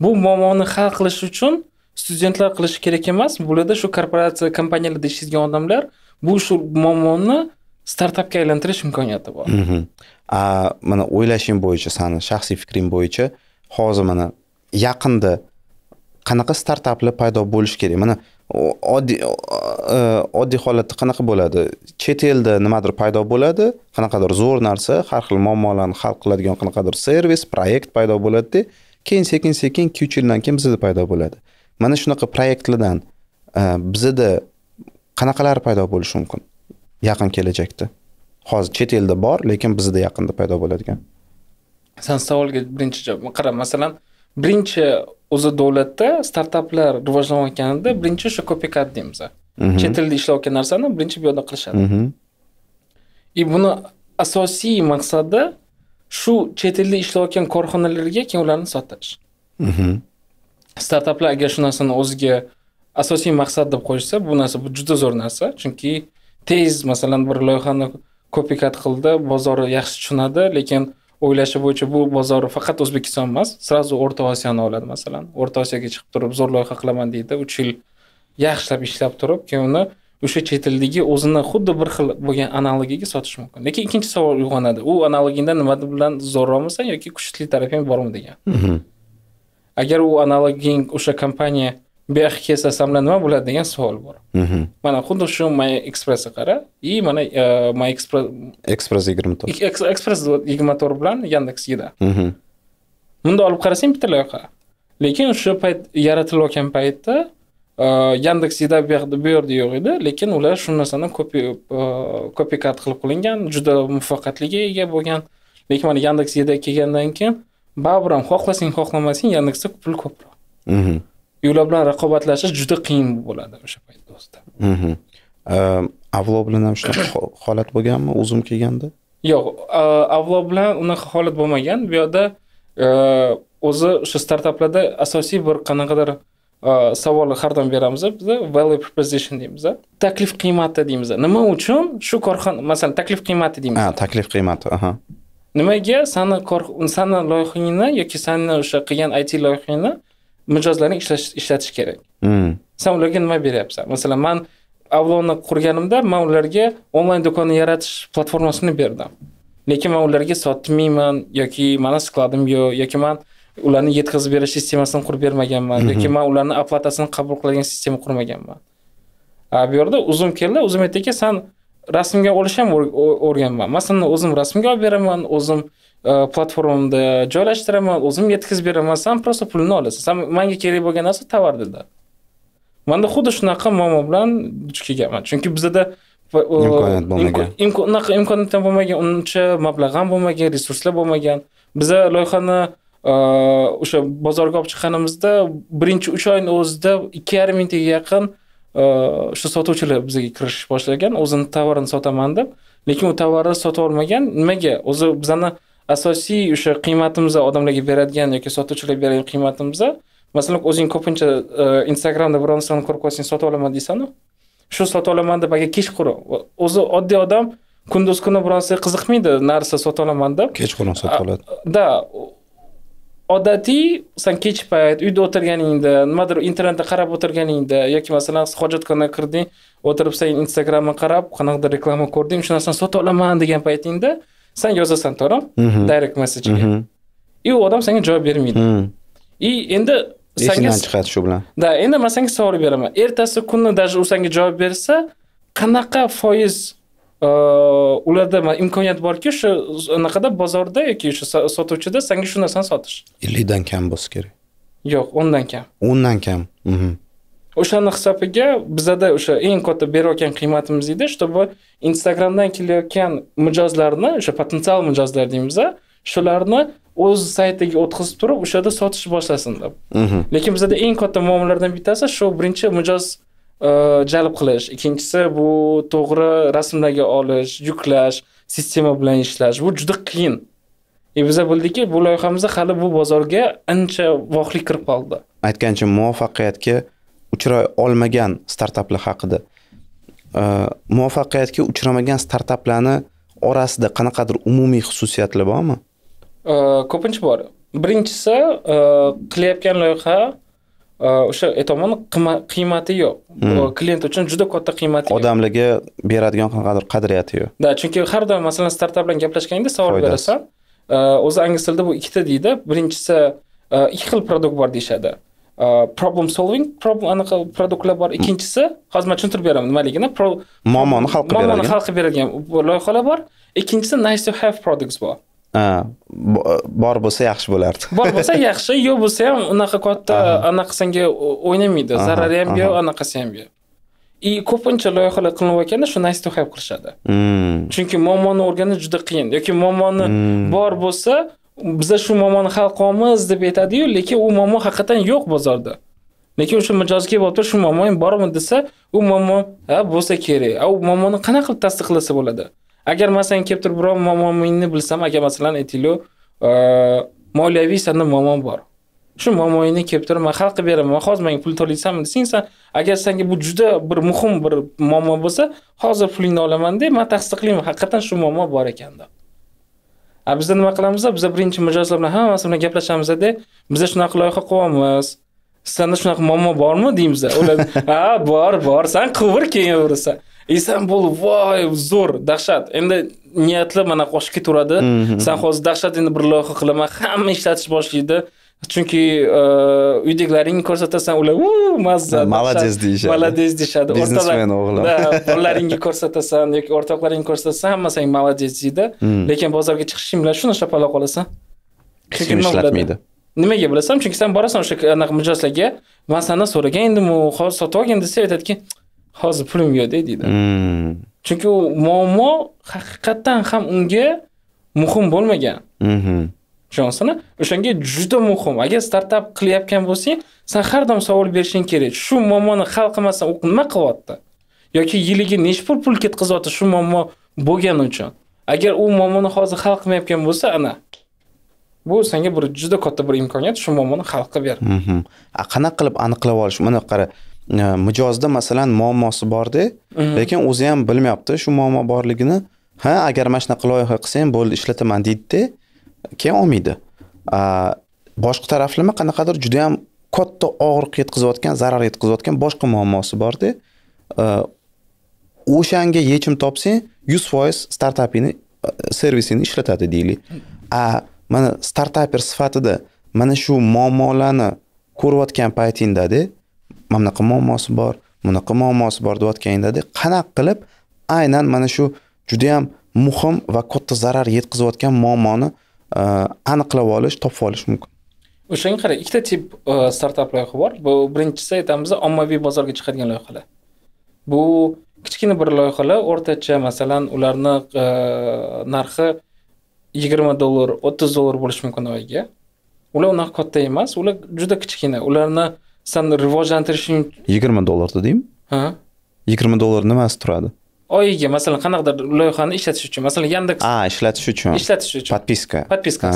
bu muammoni hal qilish uchun studentlar qilishi kerak emas bularda shu korporatsiya kompaniyalarda ishlaydigan odamlar bu shu muammoni startupga aylantirish imkoniyati bor mana o'ylashing bo'yicha sani shaxsiy fikring bo'yicha hozir mana yaqinda qanaqa startaplar paydo bo'lishi kerak mana oddiy oddiy holatda qanaqa bo'ladi chet elda nimadir paydo bo'ladi qanaqadir zo'r narsa har xil muammolarni hal qiladigan qanaqadir servis proyekt paydo bo'ladida keyin sekin sekin ikki uch yildan keyin bizada paydo bo'ladi mana shunaqa proyektlardan bizada qanaqalari paydo bo'lishi mumkin yaqin kelajakda hozir chet elda bor lekin bizda yaqinda paydo bo'ladigan san savolga birinchi javob qara masalan birinchi o'zi davlatda startaplar rivojlanayotganida birinchi o'sha kopikat deymiz mhm. chet elda ishlayotgan narsani birinchi bu yoqda qilishadi и mhm. buni asosiy maqsadi shu chet elda ishlayotgan korxonalarga keyin ularni sotish mhm. startaplar agar shu narsani o'ziga asosiy maqsad deb qo'yishsa bu narsa bu juda zo'r narsa chunki tez masalan bir loyihani kopikat qildi bozori yaxshi tushunadi lekin o'ylashi bo'yicha bu bozor faqat o'zbekiston emas сразу o'rta osiyoni oladi masalan o'rta osiyoga chiqib turib zo'r loyiha qilaman deydi uch yil yaxshilab ishlab turib keyin uni o'sha chet eldagi o'zini xuddi bir xil bo'lgan analogiga sotish mumkin lekin ikkinchi savol uyg'onadi u analogingda nima bilan zo'rroqmisan yoki kuchli tarafing bormi degan mhm. agar u analoging o'sha kompaniya bu yoqqa kelsam nima bo'ladi degan savol bor mhm. mana xuddi shu my ekspressga qara и mana e, my express express yigirma to'rt express yigirma to'rt bilan yandeks mhm. bunda olib qarasang bitta loyiha lekin o'sha payt yaratilayotgan paytda e, yandeks ida bu yoqda bu yerda yo'q edi lekin ular shu narsani kopikat e, qilib qilingan juda muvaffaqiyatliga ega bo'lgan lekin mana yandeks ida kelgandan keyin baribir ham xohlasang xohlamasang yandeksda pul ko'proq mhm. ular bilan raqobatlashish juda qiyin bo'ladi o'sha paytda o'zida mm-hmm. um, avlo bilan ham shunaqa *coughs* holat bo'lganmi o'zim kelganda yo'q avlo bilan unaqa holat bo'lmagan bu yoqda e, o'zi o'sha startaplarda asosiy bir qanaqadir e, savolni har doim beramiz biza value proposition deymiz taklif qiymati deymiz nima uchun shu korxona masalan taklif qiymati deymiz ha taklif qiymati aha nimaga sani sani loyihangni yoki sani o'sha qilgan it loyihangni mijozlarni ishlatish kerak hmm. sen san ularga nima beryapsan masalan man avloni qurganimda man ularga onlayn do'konni yaratish platformasini berdim lekin man ularga sotmayman yoki mani skladim yo'q yoki man ularni yetkazib berish sistemasini qurib bermaganman mhm. yoki man ularni оплатасini qabul qiladigan sistema qurmaganman a bu yerda uzum keldi uzum aytdiki san rasmga olish ham o'rganman man seni o'zim rasmga olib beraman o'zim platformamda э, joylashtiraman o'zim yetkazib beraman san просто pulini olasan san manga kerak bo'lgan narsa tovar dedi manda xuddi shunaqa muammo bilan duch kelganman chunki bizada imkoniyat bo'lmagan unaqa imkoniyat ham bo'lmagan uncha mablag' ham bo'lmagan resurslar bo'lmagan biza loyihani e, o'sha bozorga olib chiqqanimizda birinchi uch oyni o'zida ikki yarim mingtaga yaqin o'sha e, sotuvchilar bizga kirish boshlagan o'zini tovarini sotaman deb lekin u tovarni sotib olmagan nimaga o'zi bizani asosiy o'sha qiymatimizni odamlarga beradigan yoki sotuvchilarga beradigan qiymatimiz masalan o'zing ko'pincha e, instagramda biror narsani ko'rib qolsang sotib olaman deysanu shu sotib olaman deb agar kechqurun o'zi oddiy odam kunduz kuni biror narsaga qiziqmaydi narsa sotib olaman deb kechqurun sotib oladi да odatiy san kech payt uyda o'tirganingda nimadir internetda qarab o'tirganingda yoki masalan hojatxonaga kirding o'tirib sen instagramni qarab qanaqadir reklama ko'rding o'sha narsani sotib olaman degan paytingda san yozasan to'g'rimi mm -hmm. direct messagega mm -hmm. и u odam senga javob bermaydi mm. и endi esingdan chiqadi shu bilan да endi man senga savol beraman ertasi kuni даже u senga javob bersa qanaqa foiz uh, ularda imkoniyat borki o'sha anaqada bozorda yoki o'sha sotuvchida senga shu narsani sotish ellikdan kam bo'lsa kerak yo'q o'ndan kam o'ndan kam mhm. o'shani hisobiga bizada o'sha eng katta berayotgan qiymatimiz edi чтобы instagramdan kelayotgan mijozlarni o'sha potensial mijozlar deymiz shularni o'z saytiga o'tkazib turib o'sha yerda sotish boshlasin deb mhm. lekin bizada eng katta muammolardan bittasi shu birinchi mijoz e, jalb qilish ikkinchisi bu to'g'ri rasmlarga olish yuklash sistema bilan ishlash bu juda qiyin и e, biza bildikki bu loyihamizda hali bu bozorga ancha vohlik kirib qoldi aytgancha muvaffaqiyatga uchray olmagan startaplar haqida muvaffaqiyatga uchramagan startaplarni orasida qanaqadir umumiy xususiyatlar bormi ko'pincha bor birinchisi e, qilayotgan loyiha e, o'sha aytyapman qiymati yo'q hmm. klient uchun juda katta qiymati yo'q odamlarga beradigan qanaqadir qadriyati yo'q да chunki har doim masalan startap bilan gaplashganingda savol berasan e, o'zi ingliz tilida bu ikkita deydi birinchisi ikki xil produkt bor deyishadi Э, problem solving problem anaqa produktlar bor ikkinchisi hozir man tushuntirib beraman nimaligini muammoni hal qilib beradigan muammoni hal qilib beradigan loyihalar bor ikkinchisi nice to have products bor bor bo'lsa yaxshi bo'lardi bor bo'lsa *laughs* yaxshi yo'q bo'lsa ham unaqa katta anaqasanga o'ynamaydi zarari ham yo'q anaqasi ham yo'q и ko'pincha loyihalar qilinayotganda shu nice to have qilishadi hmm. chunki muammoni o'rganish juda qiyin yoki muammoni hmm. bor bo'lsa biza shu muammoni hal qilamiz deb aytadi-yu, lekin u muammo haqiqatan yo'q bozorda. Lekin o'sha mijozga turib shu muammo ham bormi desa, u muammo ha bo'lsa kerak. A u muammoni qanaqa qilib tasdiqlasa bo'ladi? Agar masalan kelib turib biror muammoingni bilsam, agar masalan aytaylik, e, moliyaviy sanda muammo bor. shu muammoingni kelib turib man hal qilib beraman hozir menga pul to'laysanmi desang san agar senga bu juda bir muhim bir muammo bo'lsa hozir pulingni olaman deb man tasdiqlayman haqiqatdan shu muammo bor ekan deb a bizda nima qilamiz biza birinchi mijozlar bilan hammasi bilan gaplashamiz-da, bizda shunaqa loyiha qilyapmiz sizlarda shunaqa muammo bormi deymizda ular *laughs* ha bor bor san qilver keyin o'rasan bo'ldi voy zo'r dahshat endi niyatlar mana qo'shib ketaveradi mm-hmm. san hozir dahshat endi bir loyiha qilaman hamma ishlatish boshlaydi chunki e, uydagilaringni ko'rsatasan ular u mazza молодец deyishadi молодец deyishadi biznesmen o'g'lim bolalaringga ko'rsatasan yoki o'rtoqlaringga ko'rsatasan hammasi молодец deydi hmm. lekin bozorga chiqishing bilan shuni shapaloq olasan hech kim ishlatmaydi nimaga bilasanmi chunki sen borasan o'sha anaqa mijozlarga man sandan so'ragan edimi hozir sotib olgin desa aytadiki hozir pulim yo'qda deydi hmm. chunki u muammo haqiqatdan ham unga muhim bo'lmagan mhm. ishonsini o'shanga juda muhim agar startap qilayotgan bo'lsang san har doim savol berishing kerak shu muammoni hal qilmasdan u nima qilyapti yoki yiliga necha pul pul ketkazyapti shu muammo bo'lgani uchun agar u muammoni hozir hal qilmayotgan bo'lsa ana bu senga bir juda katta bir imkoniyat shu muammoni hal qilib ber mhm. qanaqa qilib aniqlab olish mana qara e, mijozda masalan muammosi borda mhm. lekin o'zi ham bilmayapti shu muammo borligini ha agar mana shunaqa loyiha qilsam bo'ldi ishlataman deydida keyin olmaydi boshqa taraflama qanaqadir juda yam katta og'riq yetkazayotgan zarar yetkazayotgan boshqa muammosi borda o'shanga yechim topsang yuz foiz startapingni servisini ishlatadi deylik a mana startaper sifatida mana shu muammolarni ko'rayotgan paytingdada mana bunaqa muammosi bor bunaqa muammosi bor deyotganingdada qanaqa qilib aynan mana shu judayam muhim va katta zarar yetkazayotgan muammoni Э, aniqlab olish topib olish mumkin o'shanga qarang ikkita tip e, startap loyiha bor bu birinchisi aytamiz ommaviy bozorga chiqadigan loyihalar bu kichkina bir loyihalar o'rtacha masalan ularni e, narxi yigirma dollar o'ttiz dollar bo'lishi mumkin oyiga ular unaqa katta emas ular juda kichkina ularni san rivojlantirishing yigirma dollar dedingmi ha yigirma dollar nimasi turadi oyiga masalan qanaqadir loyihani ishlatish uchun masalan yandeks a ishlatish uchun ishlatish uchun подписка подписка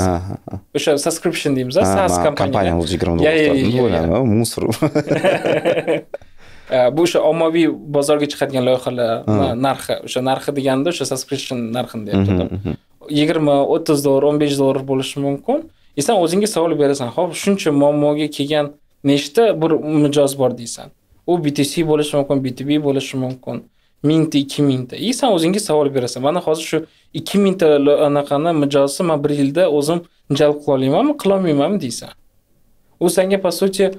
o'sha subscription deymiz a kompaniya yuz yigirma dollar musor bu o'sha ommaviy bozorga chiqadigan loyihalar narxi o'sha narxi deganda o'sha subscription narxini deyapti mhm, mhm. yigirma o'ttiz dollar o'n besh dollar bo'lishi mumkin и san o'zingga savol berasan ho'p shuncha muammoga kelgan nechta bir mijoz bor deysan u btc bo'lishi mumkin btb bo'lishi mumkin mingta ikki mingta и san o'zingga savol berasan mana hozir shu ikki mingta anaqani mijozni man bir yilda o'zim jalb qilolmaymanmi qilolmaymanmi deysan u senga по сути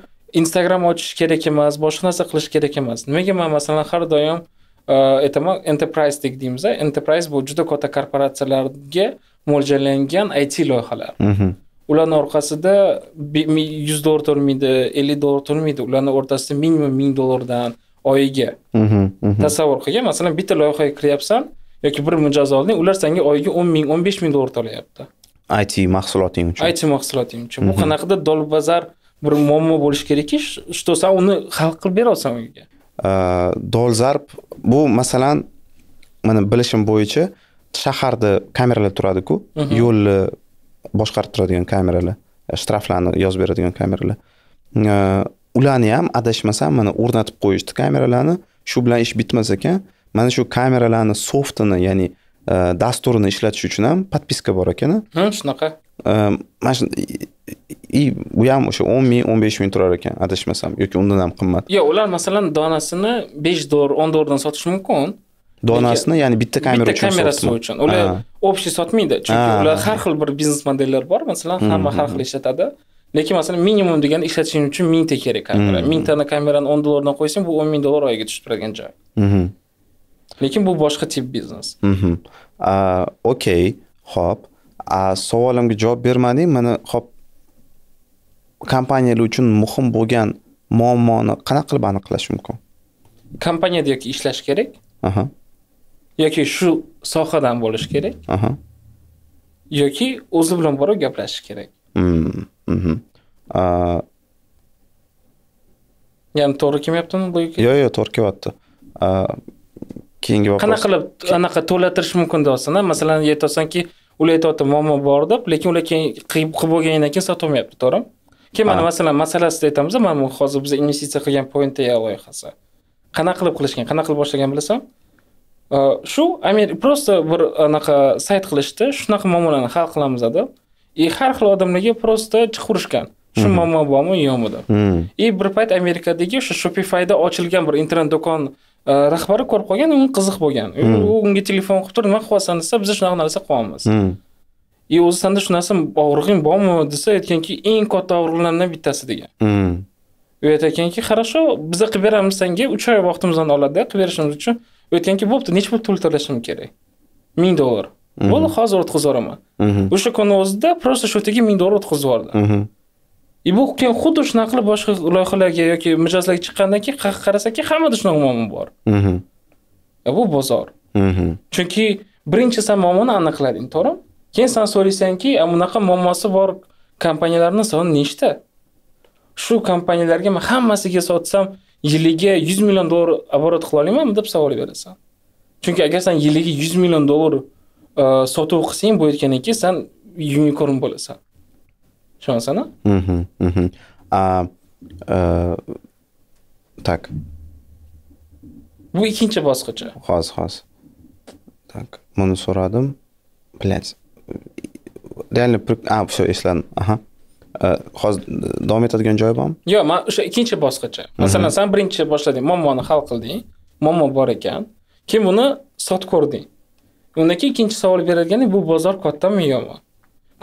instagram ochish kerak emas boshqa narsa qilish kerak emas nimaga man masalan har doim e, aytaman enterprise dek deymiz enterprise bu juda katta korporatsiyalarga mo'ljallangan it loyihalar mhm. ularni orqasida yuz dollar to'lmaydi ellik dollar to'lmaydi ularni o'rtasida minimum ming dollardan oyiga mhm, mhm. tasavvur qilgin masalan bitta loyihaga kiryapsan yoki bir mijoz olding ular senga oyiga o'n ming o'n besh ming dollar to'layapti it mahsuloting uchun it mahsuloting uchun bu mhm. qanaqadir dolbazar bir muammo bo'lishi kerakki что san uni hal qilib berolsan unga dolzarb bu masalan mana bilishim bo'yicha shaharda kameralar turadiku yo'lni boshqarib turadigan kameralar shtraflarni yozib beradigan kameralar ularni ham adashmasam mana o'rnatib qo'yishdi kameralarni shu bilan ish bitmas ekan mana shu kameralarni softini ya'ni e, dasturini ishlatish uchun ham подписка bor ekan shunaqa e, mana shu и bu ham o'sha o'n ming o'n besh ming turar ekan adashmasam yoki undan ham qimmat yo'q ular masalan donasini besh dollar o'n dollardan sotish mumkin donasini ya'ni bitta kamera uchun bitta kamerasi uchun ular общий sotmaydi chunki ular har xil bir biznes modellar bor masalan hamma hmm, har hmm, xil hmm. ishlatadi lekin masalan minimum degani ishlatishing uchun mingta kerak kamera hmm. mingtani kamerani o'n dollardan qo'ysang bu o'n ming dollar oyiga tushib turadigan joy mm-hmm. lekin bu boshqa tip biznes mm-hmm. okey ho'p savolimga javob bermading mana hop kompaniyalar uchun muhim bo'lgan muammoni qanaqa qilib aniqlash mumkin kompaniyada yoki ishlash kerak yoki shu sohadan bo'lish kerak yoki o'zi bilan borib gaplashish kerak mhm. Uh, ya'ni to'g'ri kelmayaptimi bu yo'q yo'q to'g'ri kelyapti keyingi qanaqa qilib anaqa to'latirish mumkin deyapsan masalan aytyapsanki ular aytyapti muammo bor deb lekin ular keyin qilib bo'lgandan keyin sotolmayapti to'g'rimi keyin mana masalan masalasida aytamiz mana bu hozir biz investitsiya qilgan point loyihasi qanaqa qilib qilishgan qanaqa qilib boshlagan bilasan shu просто bir anaqa sayt qilishdi shunaqa muammolarni hal qilamiz deb и har xil odamlarga просто chiqurishgan shu muammo bormi yo'qmi deb и bir payt amerikadagi o'sha shopifyda ochilgan bir internet do'kon e, rahbari ko'rib qolgan unga qiziq bo'lgan u unga telefon qilib turib nima qilyapsan desa biz shunaqa narsa qilyapmiz и o'zi sanda shu narsa og'rig'ing bormi desa aytganki eng katta og'riqlardan bittasi degan u aytganki хорошо biza qilib beramiz senga uch oy vaqtimizni oladida qilib berishimiz uchun u aytganki bo'pti necha pul to'ltirishim kerak ming dollar Bo'ldi, hozir o'tkazib yuboraman. O'sha kuni o'zida prosta shu yerdagi 1000 dollar o'tkazib yubordi И bu keyin xuddi shunaqa qilib boshqa loyihalarga yoki mijozlarga chiqqandan keyin qarasaki, hammada shunaqa muammo bor. Bu bozor. Chunki birinchi san muammoni aniqlading, to'g'rimi? Keyin sen so'raysanki, bunaqa muammosi bor kompaniyalarning soni nechta? Shu kompaniyalarga man hammasiga sotsam, yiliga 100 million dollar оборот qila olamanmi deb savol berasan. Chunki agar sen yiliga 100 million dollar sotuv qilsang bu aytganiki san unicorn bo'lasan tushunyapsana так bu ikkinchi bosqichi hozir hozir так buni so'radim блять реально a все esladim aha hozir davom etadigan joyi bormi yo'q man o'sha ikkinchi bosqichi masalan san birinchi boshlading muammoni hal qilding muammo bor ekan keyin buni sotib ko'rding Undan keyin ikkinchi savol berilgan bu bozor kattami yomon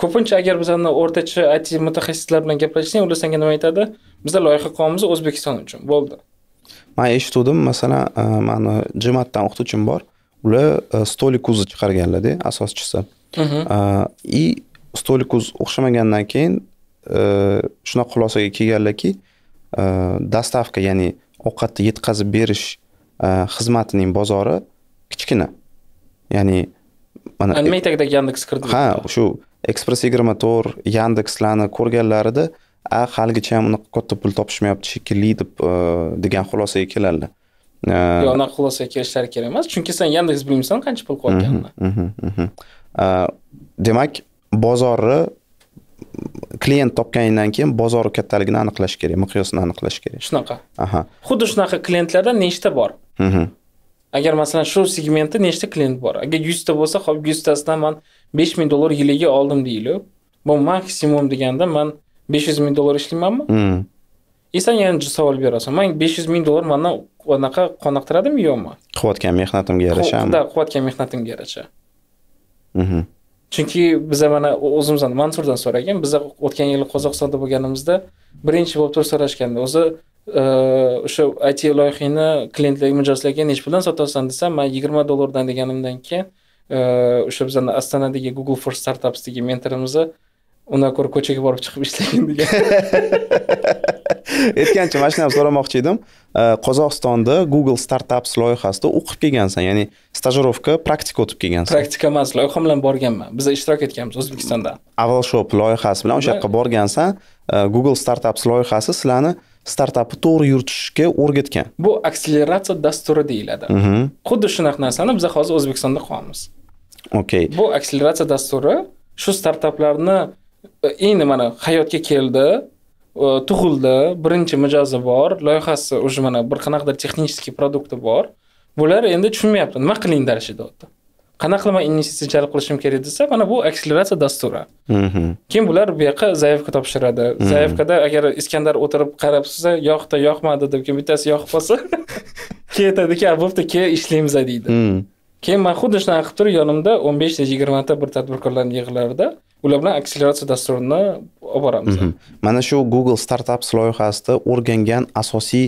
Ko'pincha agar biz ana o'rtacha IT mutaxassislar bilan gaplashsang ular senga nima aytadi? Bizda loyiha qonunimiz O'zbekiston uchun bo'ldi. Man eshitdim, masalan, e, mani e, Jimatdan o'qituvchim bor. Ular stolik kuzi chiqarganlar-da, asoschisi. E, И stolik kuz mhm. o'xshamagandan keyin shunaqa xulosaga kelganlarki, доставка ya'ni ovqatni yetkazib berish xizmatining bozori kichkina. ya'ni mana nima etagidagi yandeks kirdi ha shu ekspress yigirma to'rt yandekslarni ko'rganlarida a haligacha ham unaqa katta pul topishmayapti shekilli deb e, degan xulosaga keladilar e, yo'q unaqa xulosaga kelishlari kerak emas chunki sen yandeks bilmaysan qancha pul qilayotganini mhm, mhm, mhm. e, demak bozorni klient topganingdan keyin bozorni kattaligini aniqlash kerak miqyosini aniqlash kerak shunaqa aha xuddi shunaqa klientlarda nechta bor agar masalan shu segmentda nechta klient bor agar 100 ta bo'lsa hop 100 tasidan besh 5000 dollar yiliga oldim deyilib bu maksimum deganda man yuz ming dollar ishlaymanmi hmm. и e, san yana savol berasan man yuz ming dollar mandan anaqa qoniqtiradimi yo'qmi qilayotgan mehnatimga yarasha да qilayotgan mehnatimga yarasha chunki biza mana o'zimizdan mansurdan so'ragan biza o'tgan yili qozog'istonda bo'lganimizda birinchi bo'lib turib so'rashganda o'zi Э, o'sha IT loyihangni klientlarga mijozlarga nechi puldan sotasan desam man yigirma dollardan deganimdan keyin e, o'sha bizani astanadagi google for startupsdagi degan mentorimizni undan ko'ra ko'chaga borib chiqib ishlagin degan *laughs* aytgancha mana shuni so'ramoqchi edim e, qozog'istonda google startups loyihasida o'qib kelgansan ya'ni stajirovka praktika o'tib kelgansan praktika emas loyiha bilan borganman biz ishtirok etganmiz o'zbekistonda avalshop loyihasi bilan o'sha yoqqa borgansan e, google startups loyihasi sizlarni startapni to'g'ri yuritishga o'rgatgan bu akseleratsiya dasturi deyiladi mhm. xuddi shunaqa narsani biz hozir o'zbekistonda qilyapmiz okay. bu akseleratsiya dasturi shu startaplarni e, endi mana hayotga keldi e, tug'ildi birinchi mijozi bor loyihasi уже mana bir qanaqadir texнический produkti bor bular endi tushunmayapti nima qiling deyapti qanaqa qilib man jalb qilishim kerak desa mana bu akseleratsiya dasturi mhm. keyin bular bu yoqqa заявка topshiradi заявкада mhm. agar iskandar o'tirib qarab tursa yoqdi yoqmadi deb keyin bittasi yoqib qolsa *laughs* keyin aytadiki bo'pti keyin ishlaymiz deydi mhm. keyin man xuddi shunaqa qilib turib yonimda o'n beshta yigirmata bir tadbirkorlarni yig'larida ular bilan akseleratsiya dasturini olib boramiz mana shu google startups loyihasida o'rgangan asosiy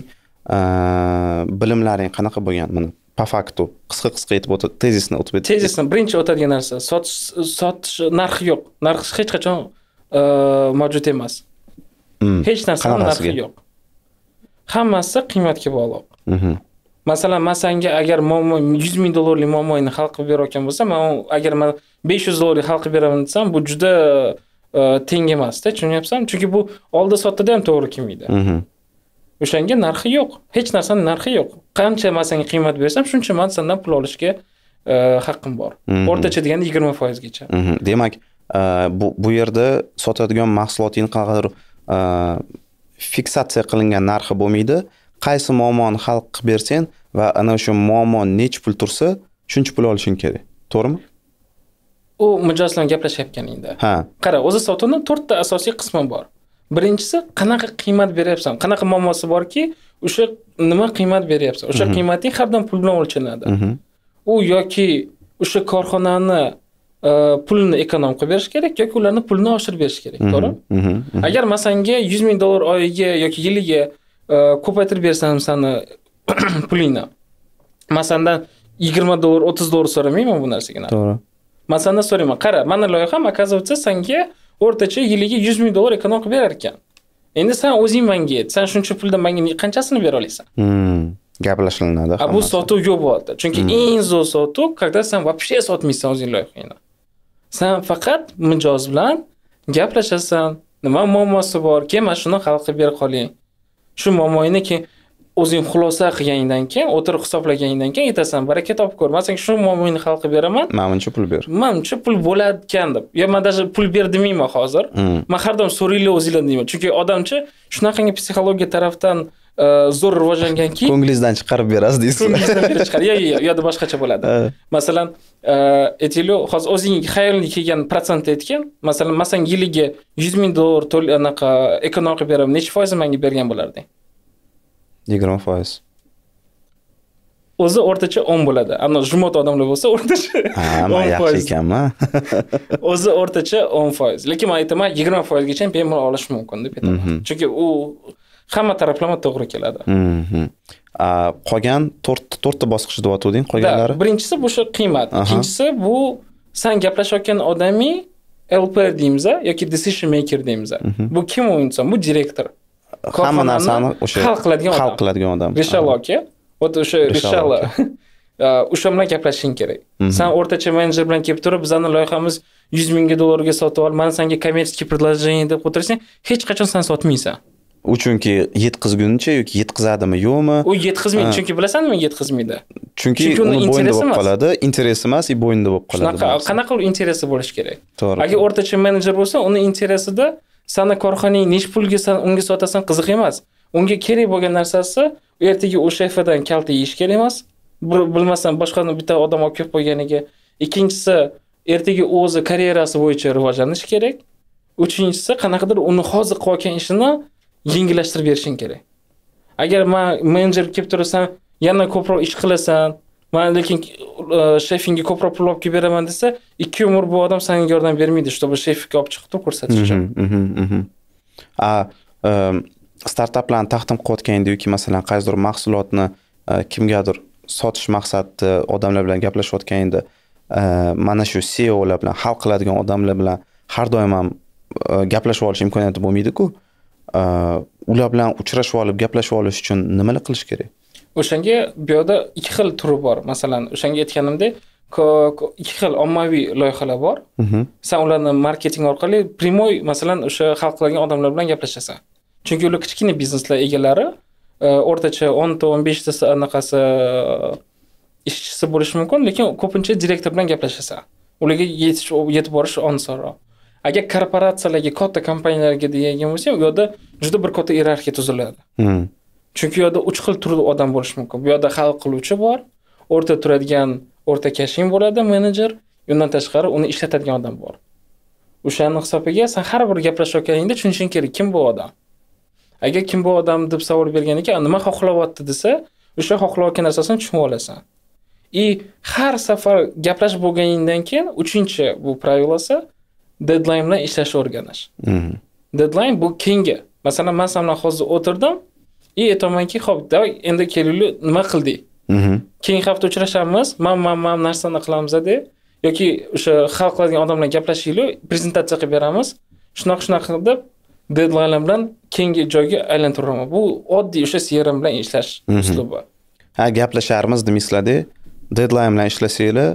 bilimlaring qanaqa bo'lgan mana по қысқа qisqa qisqa aytib o'tib tezisni o'tib o'tib tezisni birinchi o'tadigan narsa sotish sotish narxi yo'q narx hech qachon mavjud emas hech narsani narxi yo'q hammasi qiymatga bog'liq masalan man senga agar muammo yuz ming dollarlik muammoingni hal qilib мен bo'lsam man agar man долларлы yuz беремін десем бұл beraman desam bu juda teng emasda tushunyapsanmi chunki bu oldi sotdida ham to'g'ri kelmaydi o'shanga narxi yo'q hech narsani narxi yo'q qancha man senga qiymat bersam shuncha man sendan pul olishga e, haqqim bor mhm. o'rtacha deganda yigirma foizgacha mhm. demak e, bu bu yerda sotadigan mahsulotingni qanaqadir e, fiksatsiya qilingan narxi bo'lmaydi qaysi muammoni hal qilib bersang va ana o'sha muammo necha pul tursa shuncha pul olishing kerak to'g'rimi u mijoz bilan gaplashayotganingda ha qara o'zi sotuvni to'rtta asosiy qismi bor birinchisi qanaqa qiymat beryapsan qanaqa muammosi borki o'sha nima qiymat beryapsan o'sha mhm. qiymating har doim pul bilan o'lchanadi mhm. u yoki o'sha korxonani e, pulini ekonom qilib berish kerak yoki ularni pulini oshirib berish kerak mhm. to'g'rimi agar man sanga yuz ming dollar oyiga yoki yiliga e, ko'paytirib bersam sani *clears throat* pulingni man sandan yigirma dollar o'ttiz dollar so'ramayman bu narsaga to'g'ri man sandan so'rayman qara mani loyiham оказывается sanga o'rtacha yiliga 100 ming dollar ekonom qilib berar ekan endi san o'zing manga ayt san shuncha puldan manga qanchasini bera olasan hmm, gaplashilinadi a bu sotuv yo'q bo'lyapti chunki hmm. eng zo'r sotuv когда san вообще sotmaysan o'zing loyihangni san faqat mijoz bilan gaplashasan nima muammosi bor keyin mana shuni hal qilib bera qoling shu muammoni keyin o'zing xulosa qilganingdan keyin o'tirib hisoblaganingdan keyin aytasan baraka topib ko'r man senga shu muammoni hal qilib beraman mana buncha pul ber mana buncha pul bo'ladi ekan deb yo man даже pul ber demayman hozir man har doim so'ranglar o'zinglar deyman chunki odamchi shunaqangi psixologiya tarafdan zo'r rivojlanganki ko'nglingizdan chiqarib berasiz deysiz ko'nglingizdan yo'q yo'q yerda boshqacha bo'ladi masalan aytaylik hozir o'zing hayolingga kelgan protsentni aytgin masalan man sanga yiliga yuz ming dollar anaqa ekon qilib beraman nechi foizni manga bergan bo'larding yigirma foiz o'zi o'rtacha o'n bo'ladi ammo жмот odamlar bo'lsa o'rtacha o'n yaxshi ekanman *laughs* o'zi o'rtacha o'n foiz lekin man aytaman yigirma foizgacha ham bemalol olish mumkin deb aytaman mhm. chunki u hamma taraflama to'g'ri keladi mhm. qolgan to'rtta to'rtta bosqich deb aytuvding qolganlari birinchisi bu shu qiymat ikkinchisi bu san gaplashayotgan odamiy lp deymiz yoki decision maker deymiz mhm. bu kim u inson bu direktor hamma narsani o'sha hal qiladigan odam hal qiladigan odam reshala aka вот o'sha reshala *laughs* o'sha bilan gaplashishing kerak mhm. san o'rtacha menejer bilan kelib turib bizani loyihamiz yuz mingga dollarga sotib ol mana senga коммерческий предложение deb o'tirsang hech qachon san sotmaysan u chunki yetkazguncha yoki yetkazadimi yo'qmi u yetkazmaydi chunki bilasan nima yetkazmaydi chunki uni bo'yinda bo'lib qoladi interesi emas и bo'yinda bo'lib qoladi shunaqa qanaqa qilib interesi bo'lishi kerak to'g'ri agar o'rtacha menejer bo'lsa uni interesida sani korxonaning nechi pulga san unga sotasan qiziq emas unga kerak bo'lgan narsasi ertaga o'sha fedan kalta yeyish kerak emas bilmasdan boshqa bitta odam olib kelib qo'yganiga ikkinchisi ertaga o'zi karyerasi bo'yicha rivojlanishi kerak uchinchisi qanaqadir uni hozir qilayotgan ishini yengillashtirib berishing kerak agar man menejer kelib san yana ko'proq ish qilasan man lekin e, shefingga ko'proq pul olib kelib beraman desa ikki umr bu odam sanga yordam bermaydi чтобы shefga olib chiqib turib ko'rsatish uchun mhm, mhm, mhm. a e, startaplarni taqdim yoki masalan qaysidir mahsulotni e, kimgadir sotish maqsadida odamlar bilan gaplashayotganingda mana shu seolar bilan hal qiladigan odamlar bilan har doim ham gaplashib olish imkoniyati bo'lmaydiku ular bilan uchrashib olib gaplashib olish uchun nimalar qilish kerak O'shanga bu yerda ikki xil turi bor. Masalan, o'shanga aytganimdek, ikki xil ommaviy loyihalar bor. Mhm. san ularni marketing orqali primoy, masalan, o'sha hal qiladigan odamlar bilan gaplashasan. Chunki ular kichkina bizneslar egalari, e, o'rtacha 10 ta, 15 ta anaqasi e, ishchisi bo'lishi mumkin, lekin ko'pincha direktor bilan gaplashasan. Ularga yetish yetib borish osonroq. agar korporatsiyalarga katta kompaniyalarga deydigan bo'lsang u yerda juda bir katta iyerarxiya tuziladi mhm. Chunki u yerda uch xil turli odam bo'lishi mumkin. Bu yerda hal qiluvchi bor, o'rta turadigan o'rta kashing bo'ladi, menejer, undan tashqari uni ishlatadigan odam bor. o'shani hisobiga san har bir gaplashayotganingda tushunishing kerak, kim bu odam? Agar kim bu odam deb savol bergan ekan, nima xohlayapti desa, o'sha xohlayotgan narsasini tushunib olasan. И har safar gaplashib bo'lganingdan keyin uchinchi bu pravilosi deadline bilan ishlashni o'rganish. Mm-hmm. Deadline bu keyingi. Masalan, men san bilan hozir o'tirdim, и aytyapmanki ho'p endi kelinglar nima qildik keyingi hafta uchrashamiz man man man narsani qilamiz deb yoki o'sha hal qiladigan odam bilan gaplashinglar prezentatsiya qilib beramiz shunaqa shunaqa deb dedlayn bilan keyingi joyga aylantiraman bu oddiy o'sha crm bilan ishlash uslubi ha gaplasharmiz demaysizlarda dedlayn bilan ishlasanglar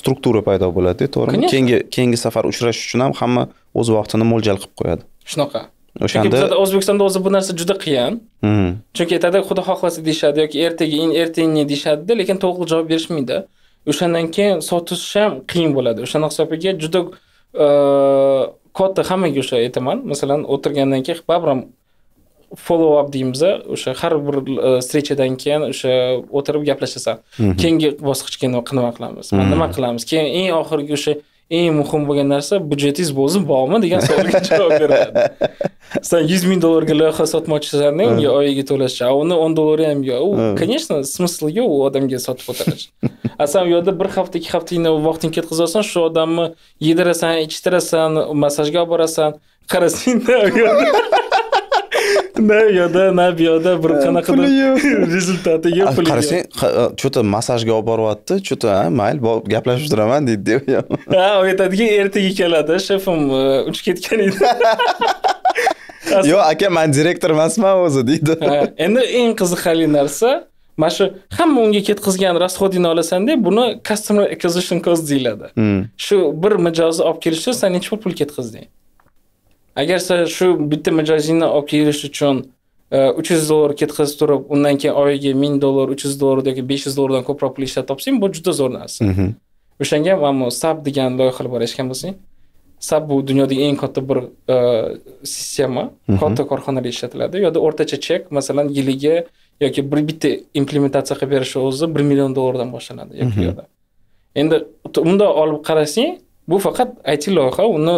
struktura paydo bo'ladi to'g'rimi keyingi keyingi safar uchrashish uchun ham hamma o'z vaqtini mo'ljal qilib qo'yadi shunaqa o'shanda chunki o'zbekistonda o'zi bu narsa juda qiyin hmm. chunki aytadi xudo xohlasa deyishadi yoki ertaga in ertaga deyishadida lekin to'g'ri javob berishmaydi o'shandan keyin sotish ham qiyin bo'ladi o'shani hisobiga juda e, katta hammaga o'sha aytaman masalan o'tirgandan keyin baribir ham follow up deymiz o'sha har bir встречадан e, keyin o'sha o'tirib gaplashasan mhm. keyingi bosqichga nima qilamiz mhm. nima qilamiz keyin eng oxirgi o'sha eng muhim bo'lgan narsa byudjetingiz bo'lsin bormi degan savolga javob beradi san *laughs* yuz ming dollarga loyiha sotmoqchisanda unga hm. oyiga to'lash a uni o'n dollarga ham yo'q u hm. конечно смысл yo'q u odamga sotib o'tirish *laughs* a san u yerda bir hafta ikki haftagina vaqtingni ketkazyapsan shu odamni yedirasan ichtirasan massajga olib borasan qarasang *laughs* *laughs* na uyoqda na bu yoqda bir qanaqa puli yo'q *laughs* rezultati yo'q ah, puli qarasang что то massajga olib boryapti что то mayli gaplashib turaman deydi deb *laughs* ha u aytadiki ertaga keladi shefim e, uchib ketgan edi yo'q aka man direktor emasman o'zi deydi endi eng qiziqarli narsa mana shu hamma unga ketkazgan расходini olasanda buni customer acquisition cost deyiladi hmm. shu bir mijozni olib kelish uchun san necha pul ketkazding agar siz shu bitta mijozingni olib kelish uchun e, uch yuz dollar ketkazib turib undan keyin oyiga ming dollar uch yuz dollar yoki besh yuz dollardan ko'proq pul ishlatib topsang bu juda zo'r narsa mhm. o'shanga ham bu sap degan bor eshitgan bo'lsang sap bu dunyodagi eng katta bir e, sistema mhm. katta korxonalar ishlatiladi yoki o'rtacha chek masalan yiliga yoki bir bitta implementatsiya qilib berishi o'zi bir million dollardan boshlanadi yoki mhm. endi bundoq olib qarasang bu faqat it loyiha uni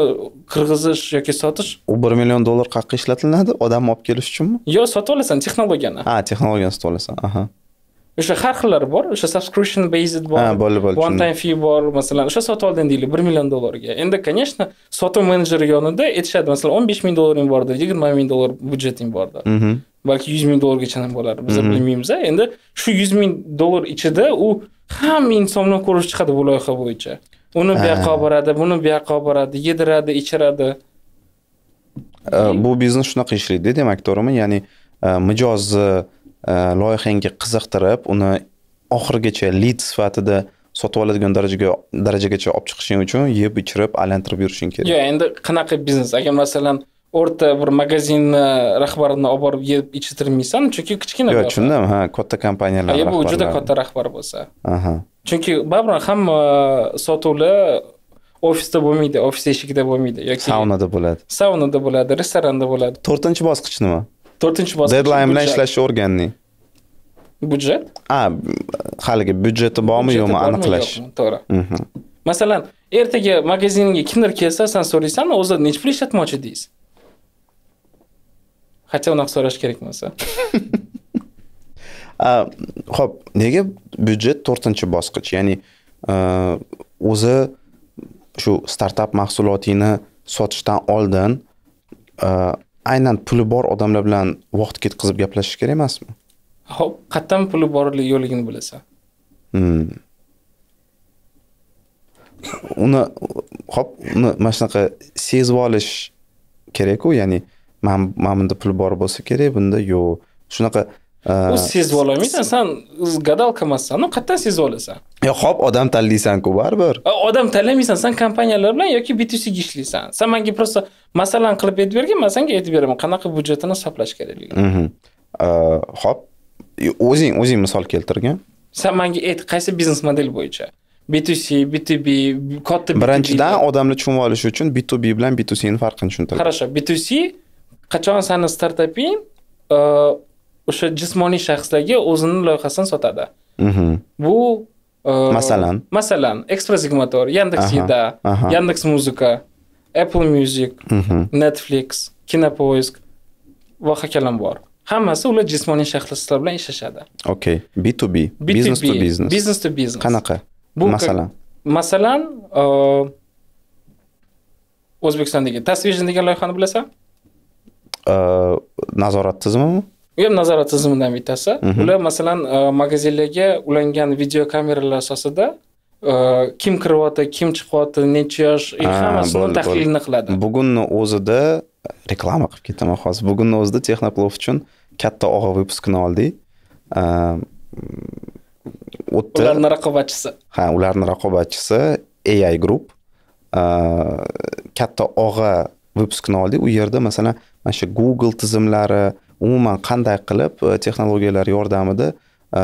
qirg'izish yoki sotish u bir million dollar qayerqa ishlatilinadi odamni olib kelish uchunmi yo sotib olasan texnologiyani ha texnologiyani sotib olasan aha o'sha har xillari bor o'sha subscription based bor ha bo'ldi bo'ldi one time fee bor masalan o'sha sotib olding deylik bir million dollarga endi конечно sotuv menejeri yonida aytishadi masalan o'n besh ming dollaring bordi yigirma ming dollar byudjeting bordi mhm. balki yuz ming dollargacha ham bo'lar biz mhm. bilmaymiz endi shu yuz ming dollar ichida u hamma insonbilan ko'rishib chiqadi bu loyiha bo'yicha uni bu yoqqa olib boradi buni bu yoqqa olib boradi yediradi ichiradi э, bu biznes shunaqa ishlaydida demak to'g'rimi ya'ni э, mijozni э, loyihangga qiziqtirib uni oxirigacha lid sifatida sotib oladigan darajaga darajagacha olib chiqishing uchun yeb ichirib aylantirib yurishing kerak yo'q endi qanaqa biznes agar masalan o'rta bir magazinni rahbarini olib borib yeb ichitirmaysan chunki kichkina yo'q tushundim ha katta kompaniyalar bu juda katta rahbar bo'lsa aha chunki baribir hamma sotuvlar ofisda bo'lmaydi ofis eshigida bo'lmaydi yoki saunada bo'ladi saunada bo'ladi restoranda bo'ladi to'rtinchi bosqich nima to'rtinchi bosqich dedlayn bilan ishlashni o'rganding byudjet a haligi byudjeti bormi yo'qmi aniqlash to'g'ri mhm. masalan ertaga magazinga kimdir kelsa san so'raysan o'zi nechi pul ishlatmoqchi deysiz хотя unaqa so'rash kerak bo'lmasa ho'p nega byudjet to'rtinchi bosqich ya'ni o'zi shu startap mahsulotingni sotishdan oldin aynan puli bor odamlar bilan vaqt ketkazib gaplashish kerak emasmi ho'p qayerdan puli borligi yo'qligini bilasan uni hop uni mana shunaqa sezib olish kerak-ku, ya'ni man bunda pul bor bo'lsa kerak bunda yo'q shunaqa o'z e, sezib ololmaysan san gadalka emassan qayerdan sezib olasan yo hop odam tanlaysanku baribir odam tanlamaysan san kompaniyalar bilan yoki bitusiga ishlaysan san manga просто masalan qilib aytib bergin man senga aytib beraman qanaqa byudjetini hisoblash kerakligini hop mhm. e, o'zing o'zing misol keltirgin san manga ayt qaysi biznes model bo'yicha B2C, B2B, katta b 2 Birinchidan odamlar tushunib olish uchun B2B bilan B2C ni farqini tushuntir Хорошо, B2C qachon sani startaping e, o'sha jismoniy shaxslarga o'zini loyihasini sotadi mhm. bu e, masalan masalan ekspress signator yandeks еда yandex muzika apple music mhm. netflix kinopoisk va hokalam bor hammasi ular jismoniy shaxslar bilan ishlashadi okey b to b biznes to biznes biznes to biznes qanaqa bu masalan masalan e, o'zbekistondagi tasvision degan loyihani bilasan Э, nazorat tizimimi ham nazorat tizimidan bittasi ular masalan э, magazinlarga ulangan video kameralar asosida э, kim kiryapti kim chiqyapti necha yosh hammasini tahlilni qiladi bugunni o'zida reklama qilib ketaman hozir bugunni o'zida texnoplov uchun katta og'a выпускni oldik ularni raqobatchisi ha ularni raqobatchisi ai group katta og'a выпускni oldik u yerda masalan mana shu google tizimlari umuman qanday qilib e, texnologiyalar yordamida e,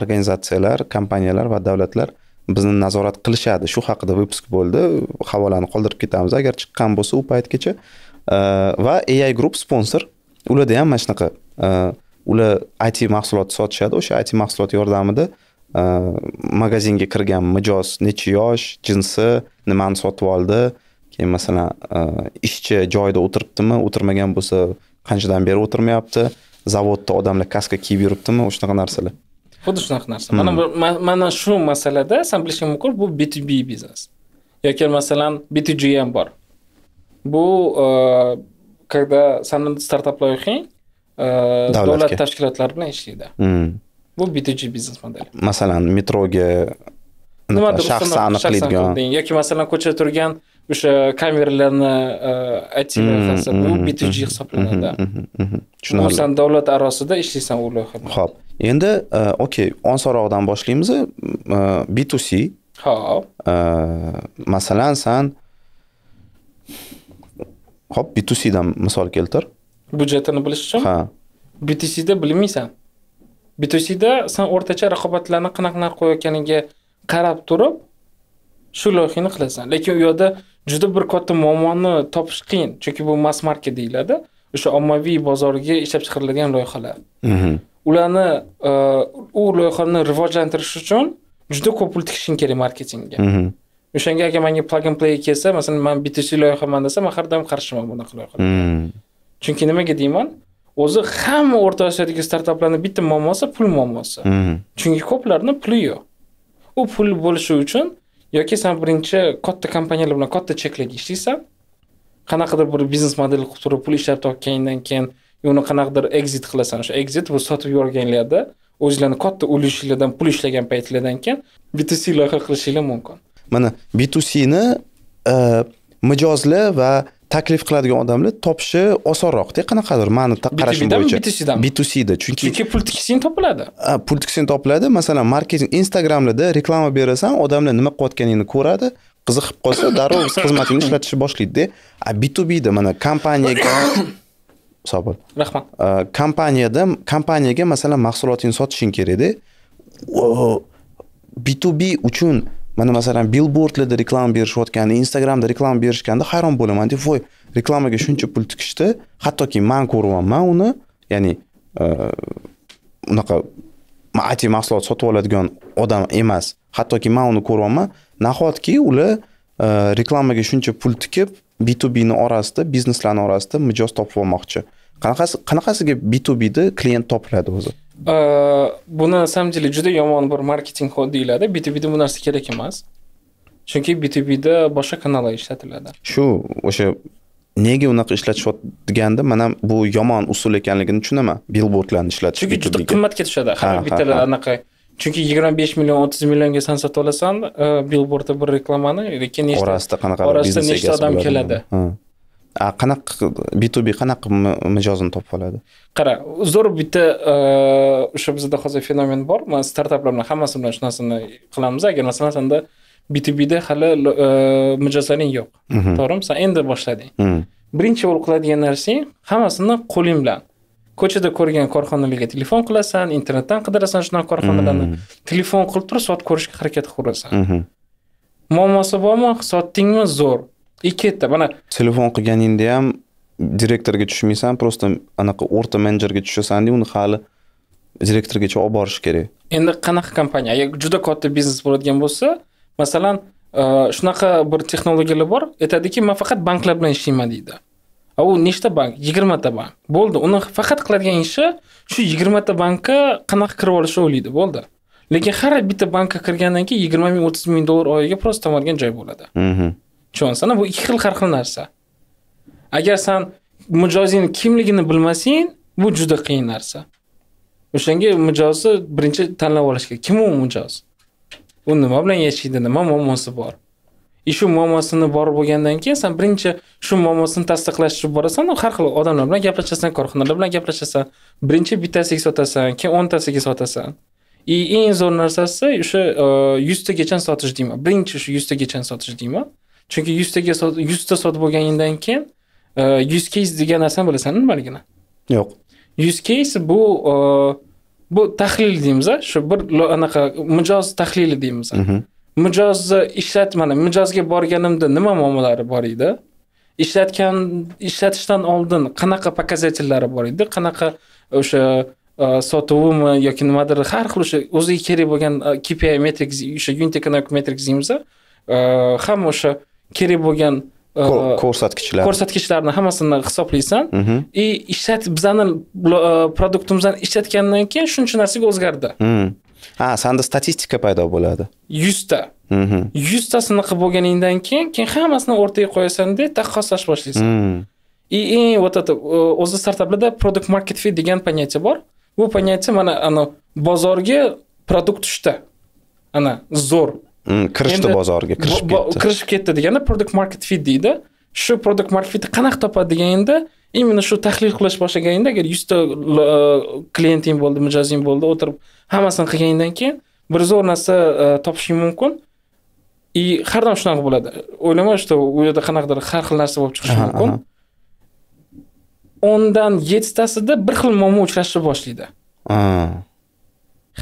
organizatsiyalar kompaniyalar va davlatlar bizni nazorat qilishadi shu haqida выпуск bo'ldi havolani qoldirib ketamiz agar chiqqan bo'lsa u paytgacha e, va ai group sponsor ularda ham mana shunaqa ular it mahsulot sotishadi o'sha it mahsulot yordamida magazinga kirgan mijoz necha yosh jinsi nimani sotib oldi keyin masalan e, ishchi joyida o'tiribdimi o'tirmagan bo'lsa qanchadan beri o'tirmayapti zavodda odamlar kaska kiyib yuribdimi shunaqa narsalar xuddi shunaqa narsa hmm. mana mana shu masalada san bilishing mumkin bu btb biznes yoki masalan btg ham bor bu когда sani loyihang davlat tashkilotlari bilan ishlaydi hmm. bu btg biznes modeli masalan metroga shaxsni aniqlaydigan yoki masalan ko'chada turgan o'sha kamerlarni e, aytinglar hisob mm-hmm, mm-hmm, u btg mm-hmm, hisoblanadi chunki san davlat arosida ishlaysan u loyihada ho'p endi e, okey onsoroqdan boshlaymiz e, b to c ho'p masalan san ho'p b to cdan misol keltir byudjetini bilish uchun ha b to cda bilmaysan b to cda san o'rtacha raqobatlarni qanaqa narx qo'yayotganiga qarab turib shu loyihani qilasan lekin u yoqda juda bir katta muammoni topish qiyin chunki bu mass market deyiladi o'sha ommaviy bozorga ishlab chiqariladigan loyihalar mhm. ularni e, u loyihani rivojlantirish uchun juda ko'p pul tikishing kerak marketingga mhm. o'shanga agar menga plug and play kelsa masalan man btc loyihaman desa man har doim qarshiman bunaqa loyihalarga mhm. chunki nimaga deyman o'zi hamma o'rta osiyodagi startaplarni bitta muammosi pul muammosi chunki ko'plarni puli yo'q u pul bo'lishi uchun yoki san birinchi katta kompaniyalar bilan katta cheklarga ishlaysan qanaqadir bir biznes model qilib turib pul ishlab topgandan keyin uni qanaqadir exit qilasan o'sha exit bu sotib yuborganlarda o'zlarini katta ulushlardan pul ishlagan paytlardan keyin btc loyiha qilishinglar mumkin mana btcni e, mijozlar va taklif qiladigan odamlar topishi osonroqda qanaqadir mani qarashim bo'yicha bitusida bitusida chunki chunki pul tikishing topiladi pul tikishing topiladi masalan marketing instagramda reklama berasan odamlar nima qilayotganingni ko'radi qiziqib qolsa darrov xizmatingni ishlatishni boshlaydida a bitubida mana kompaniyaga *coughs* sobir rahmat kompaniyada kompaniyaga masalan mahsulotingni sotishing kerakda b uchun mana masalan billboardlarda reklama berishayotganda instagramda reklama berishganda hayron bo'laman deb voy reklamaga shuncha pul tikishdi hattoki man ko'ryapman uni ya'ni e, unaqa ati mahsulot sotib oladigan odam emas hattoki man uni ko'ryapman nahotki ular e, reklamaga shuncha pul tikib b to bni orasida bizneslarni orasida mijoz topib olmoqchi qanaqasi qanaqasiga b to bda klient topiladi o'zi buni na самом деле juda yomon bir marketing kod deyiladi da bu narsa kerak emas chunki da boshqa kanallar ishlatiladi shu o'sha nega unaqa ishlatishyapti deganda man ham bu yomon usul ekanligini tushunaman billbordlarni ishlatish chunki juda qimmatga tushadi har bittalar anaqa chunki yigirma besh million o'ttiz millionga san sotib olasan e, billbordda bir reklamani lekin orasida qanaqa orasida nechta odam keladi qanaqa b2b qanaqa mijozini topib oladi qara zo'r bitta e, o'sha bizda hozir fenomen bor man startaplar bilan hammasi bilan shu narsani qilamiz agar masalan sanda b2bda hali e, mijozlaring yo'q mhm. to'g'rimi san endi boshlading mhm. birinchi bo'lib qiladigan narsang hammasini qo'ling bilan ko'chada ko'rgan korxonalarga telefon qilasan internetdan qidirasan shunaqa korxonalarni mhm. telefon qilib turib sotib ko'rishga harakat qilasan muammosi bormi sotdingmi zo'r ikkita mana telefon qilganingda ham direktorga tushmaysan просто anaqa o'rta menejerga tushasan uni hali direktorgacha olib borish kerak endi qanaqa kompaniya agar juda katta biznes bo'ladigan bo'lsa masalan e, shunaqa bir texnologiyalar bor aytadiki man faqat banklar bilan ishlayman deydi a u nechta bank yigirmata bank bo'ldi uni faqat qiladigan ishi shu yigirmata bankka qanaqa kirib olishni o'ylaydi bo'ldi lekin har bitta bankka kirgandan keyin yigirma ming o'ttiz ming dollar oyiga просто tomargan joy bo'ladi mhm. tushunyapsan bu ikki xil har xil narsa agar san mijozingni kimligini bilmasang bu juda qiyin narsa o'shanga mijozni birinchi tanlab olish kerak kim u mijoz u nima bilan yashaydi nima muammosi bor и e, shu muammosini bor bo'lgandan keyin san birinchi shu muammosini tasdiqlash uchun borasan har xil odamlar bilan gaplashasan korxonalar bilan gaplashasan birinchi bittasiga sotasan keyin o'ntasiga sotasan и e, eng zo'r narsasi o'sha e, yuztagacha sotish deyman birinchi shu yuztagacha sotish deyman chunki yuztaga yuzta sotib bo'lganingdan keyin e, yuz keys degan narsani bilasanmi nimaligini yo'q yuz keys bu e, bu tahlil deymiz shu bir anaqa mijoz tahlili deymiz mhm. mijozni ishlat mana mijozga borganimda nima muammolari bor edi ishlatgan ishlatishdan oldin qanaqa показательlari bor edi qanaqa o'sha e, sotuvimi yoki nimadir har xil o'sha o'ziga kerak bo'lgan kpi metrik o'sha unit economic metrik deymiz ham o'sha kerak bo'lgan uh, ko'rsatkichlar ko'rsatkichlarni hammasini hisoblaysan mhm. и ishlat bizani uh, produktimizni ishlatgandan keyin shuncha narsaga o'zgardi hmm. ha sanda statistika paydo bo'ladi yuzta mhm. yuztasini qilib bo'lganingdan keyin keyin hammasini o'rtaga qo'yasanda taqqoslash boshlaysan hmm. и eng вот это uh, o'zi startaplarda product market fit degan понятие bor bu понятие mana ana bozorga produkt tushdi ana zo'r Mm, kirishdi bozorga kirishib ketdi kirishib ketdi deganda product market fit deydi shu product market fitni qanaqa topadi deganda именно shu tahlil qilish boshlaganingda agar yuzta uh, klienting bo'ldi mijozing bo'ldi o'tirib hammasini qilgandan keyin bir zo'r narsa uh, topishing mumkin и har doim shunaqa bo'ladi o'ylama что u yerda qanaqadir har xil narsa bo'lib chiqishi mumkin o'ndan yettitasida bir xil muammo uchrashni boshlaydi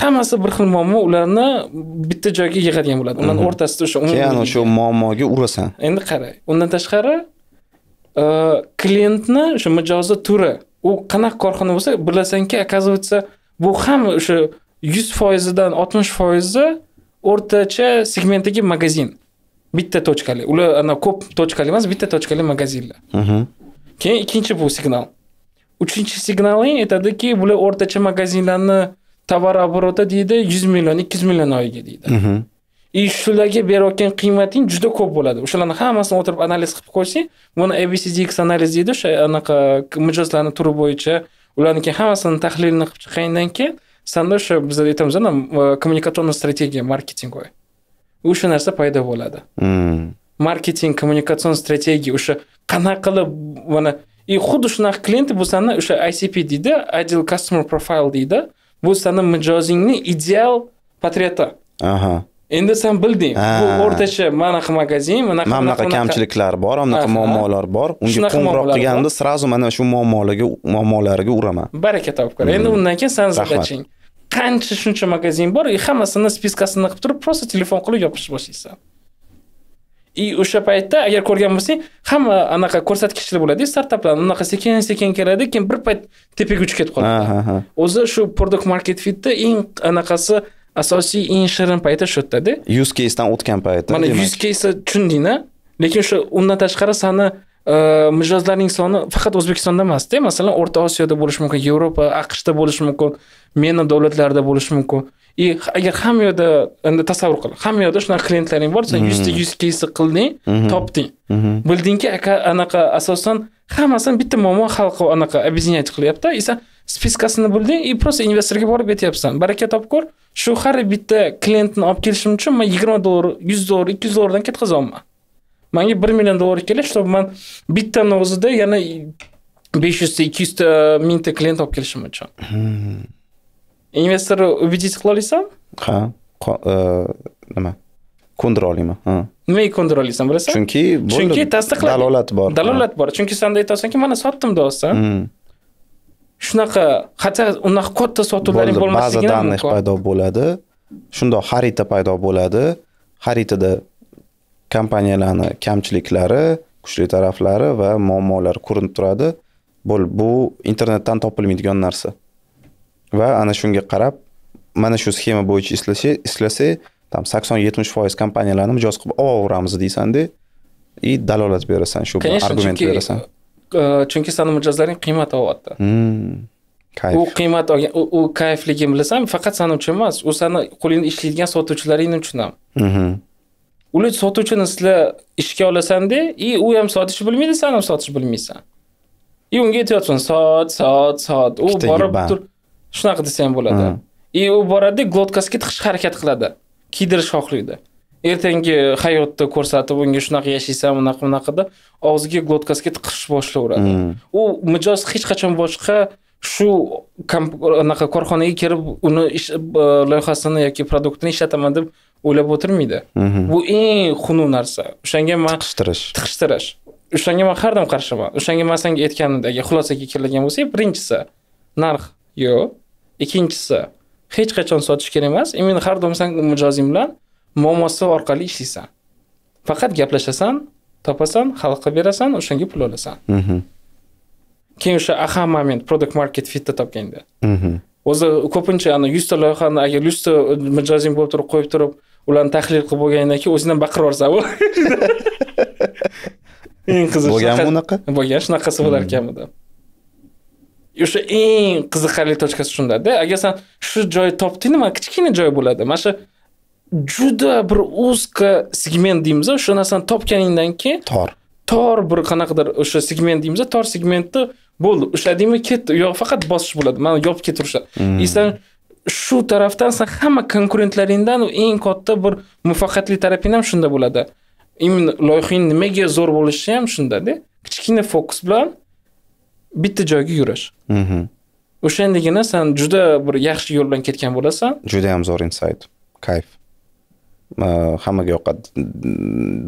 hammasi bir xil muammo ularni bitta joyga yig'adigan bo'ladi ularni mhm. o'rtasida o'sha keyin o'sha muammoga urasan endi qara undan tashqari e, klientni o'sha mijozni turi u qanaqa korxona bo'lsa bilasanki оказывается bu ham o'sha yuz foizidan oltmish foizi o'rtacha segmentdagi magazin bitta tochkali ular ana ko'p tochkali emas bitta tochkali magazinlar mhm. keyin ikkinchi bu signal uchinchi signaling aytadiki bular o'rtacha magazinlarni tovar обороти deydi 100 million 200 million oyiga deydi shularga berayotgan qiymating juda ko'p bo'ladi o'shalarni hammasini o'tirib analiz qilib ko'rsang buni abcdx analiz deydi o'sha anaqa mijozlarni turi bo'yicha ularniki hammasini tahlilini qilib chiqqandan keyin sanda o'sha biz aytamiz e, kommunikatsionniy strategiya marketingovая o'sha narsa paydo bo'ladi marketing kommunikatsion strategiya o'sha qanaqa qilib mana и xuddi shunaqa klient bu sani o'sha icp deydi ideal customer profile deydi bu sani mijozingni ideal portreti aha endi san bilding bu o'rtacha mana bunaqa magazin mana bunaqa kamchiliklari bor mana bunaqa muammolar bor unga qo'ng'iroq qilganimda сразу mana shu muammolarga muammolariga uraman baraka topkur endi hmm. undan keyin san задачang qancha shuncha magazin bor и e, hammasini spiskasini qilib turib просто telefon qilib yopishni boshlaysan и o'sha paytda agar ko'rgan bo'lsang hamma anaqa ko'rsatkichlar bo'ladi startaplar unaqa sekin sekin keladi keyin bir payt tepaga uchib ketib qoladi o'zi shu product market fitda eng anaqasi asosiy eng shirin payti shu yerdada use casedan o'tgan payti mana use caseni tushundingda lekin o'sha undan tashqari sani Э, mijozlarning soni faqat o'zbekistonda emasda masalan o'rta osiyoda bo'lishi mumkin yevropa aqshda bo'lishi mumkin mena davlatlarida bo'lishi mumkin и agar hamma yoqda endi tasavvur qil hamma yoqda shunaqa klientlaring bor san yuzta mm-hmm. yuz keysni qilding mm-hmm. topding mm-hmm. bildingki aka anaqa asosan hammasini bitta muammo hal qilib anaqa объединять qilyapti и san spiskasini bilding и просто investorga borib aytyapsan baraka topib ko'r shu har bitta klientni olib kelishim uchun man yigirma dollar yuz dollar ikki yuz dollardan ketkazyapman Menga 1 million dollar kerak, чтобы men bittani o'zida yana 500 ta 200 ta mingta klient olib kelishim uchun. Hmm. Investorni убедить qila olasan? E, ha, nima? ko'ndira olaman ha nimaga ko'ndira olasan bilasan chunki chunki tasdiqla dalolat bor dalolat bor chunki sen aytyapsanki mana sotdim deyapsan hmm. shunaqa хотя unaqa katta bo'lmasligi mumkin baza данных paydo bo'ladi shundoq xarita paydo bo'ladi xaritada kompaniyalarni kamchiliklari kuchli taraflari va muammolari ko'rinib turadi bu internetdan topilmaydigan narsa va ana shunga qarab mana shu sxema bo'yicha ishlasa там sakson yetmish foiz kompaniyalarni mijoz qilib olaveramiz deysanda и dalolat berasan shu argument berasan e, chunki sani mijozlaring qiymat olyapti hmm, kayf u qiymat olgan u kayfligini bilasanmi faqat san uchun emas u sani qo'lingda ishlaydigan sotuvchilaring uchun ham mhm. uni sotuvchini sizlar ishga olasanda и u ham sotishni bilmaydi san ham sotishni bilmaysan и unga aytyapsan sot sot sot u borib tur shunaqa desa ham bo'ladi и hmm. u boradi glotkasiga tiqish harakat qiladi kiydirish xohlaydi ertangi hayotda ko'rsatib unga shunaqa yashaysan bunaqa bunaqada og'ziga glotkasiga tiqish boshlayveradi hmm. u mijoz hech qachon boshqa shu anaqa korxonaga kirib uni ish loyihasini yoki produktini ishlataman deb o'ylab o'tirmaydi mhm. bu eng xunuk narsa o'shanga man tiqishtirish tiqishtirish o'shanga man har doim qarshiman o'shanga man senga aytganimdagi xulosaga keladigan bo'lsak birinchisi narx yo'q ikkinchisi hech qachon sotish kerak emas именно e, har doim san mijozing bilan muammosi orqali ishlaysan faqat gaplashasan topasan xalqqa berasan o'shanga pul olasan mhm. keyin o'sha aha moment product market fitni topganda mhm. o'zi ko'pincha ana yuzta loyihani agar yuzta mijozing bo'lib turib qo'yib turib ularni tahlil qilib bo'lgandan keyin yuborsa bu *laughs* eng qiziq bo'lganmi unaqa bo'lgan shunaqasi bo'larkanmida hmm. o'sha eng qiziqarli tochkasi shundada agar san shu joyni topdingmi mana kichkina joy bo'ladi mana shu juda bir узко segment deymiz o'sha narsani topganingdan keyin tor tor bir qanaqadir o'sha segment deymiz tor segmentni bo'ldi ushladingmi ketdi u yoq faqat bosish bo'ladi mana yopib ketaverishadi и hmm. san shu tarafdan san hamma konkurentlaringdan eng katta bir muvaffaqiyatli tarafing ham shunda bo'ladi именно loyihang nimaga zo'r bo'lishi ham shundada kichkina fokus bilan bitta joyga yurish mhm. o'shandagina san juda bir yaxshi yo'l bilan ketgan bo'lasan juda yam zo'r insayt kayf hammaga yoqadi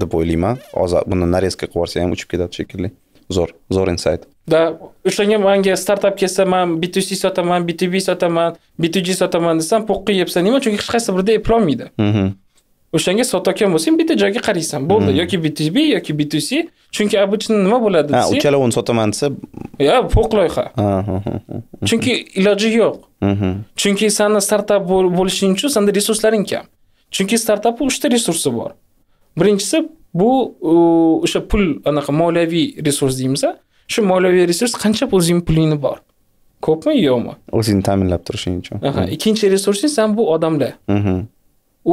deb o'ylayman hozir buni нарезка qilib yuborsa ham uchib ketadi shekilli zo'r zo'r insayt да o'shanga manga startap kelsa man btc sotaman btb sotaman btg sotaman desam po'qqi yebsan nima chunki hech qaysi birida eplolmaydi o'shanga sotayotgan bo'lsang bitta joyga qaraysan bo'ldi yoki btb yoki btc chunki обычно nima bo'ladi desa uchalovini sotaman desa yo po'q loyiha chunki iloji yo'q chunki sani startap bo'lishing uchun sanda resurslaring kam chunki startapni uchta resursi bor birinchisi bu o'sha pul anaqa moliyaviy resurs deymiz shu moliyaviy resurs qancha o'zingni pulingni bor ko'pmi yo'qmi o'zingni ta'minlab turishing uchun ikkinchi resursing san bu odamlar mhm.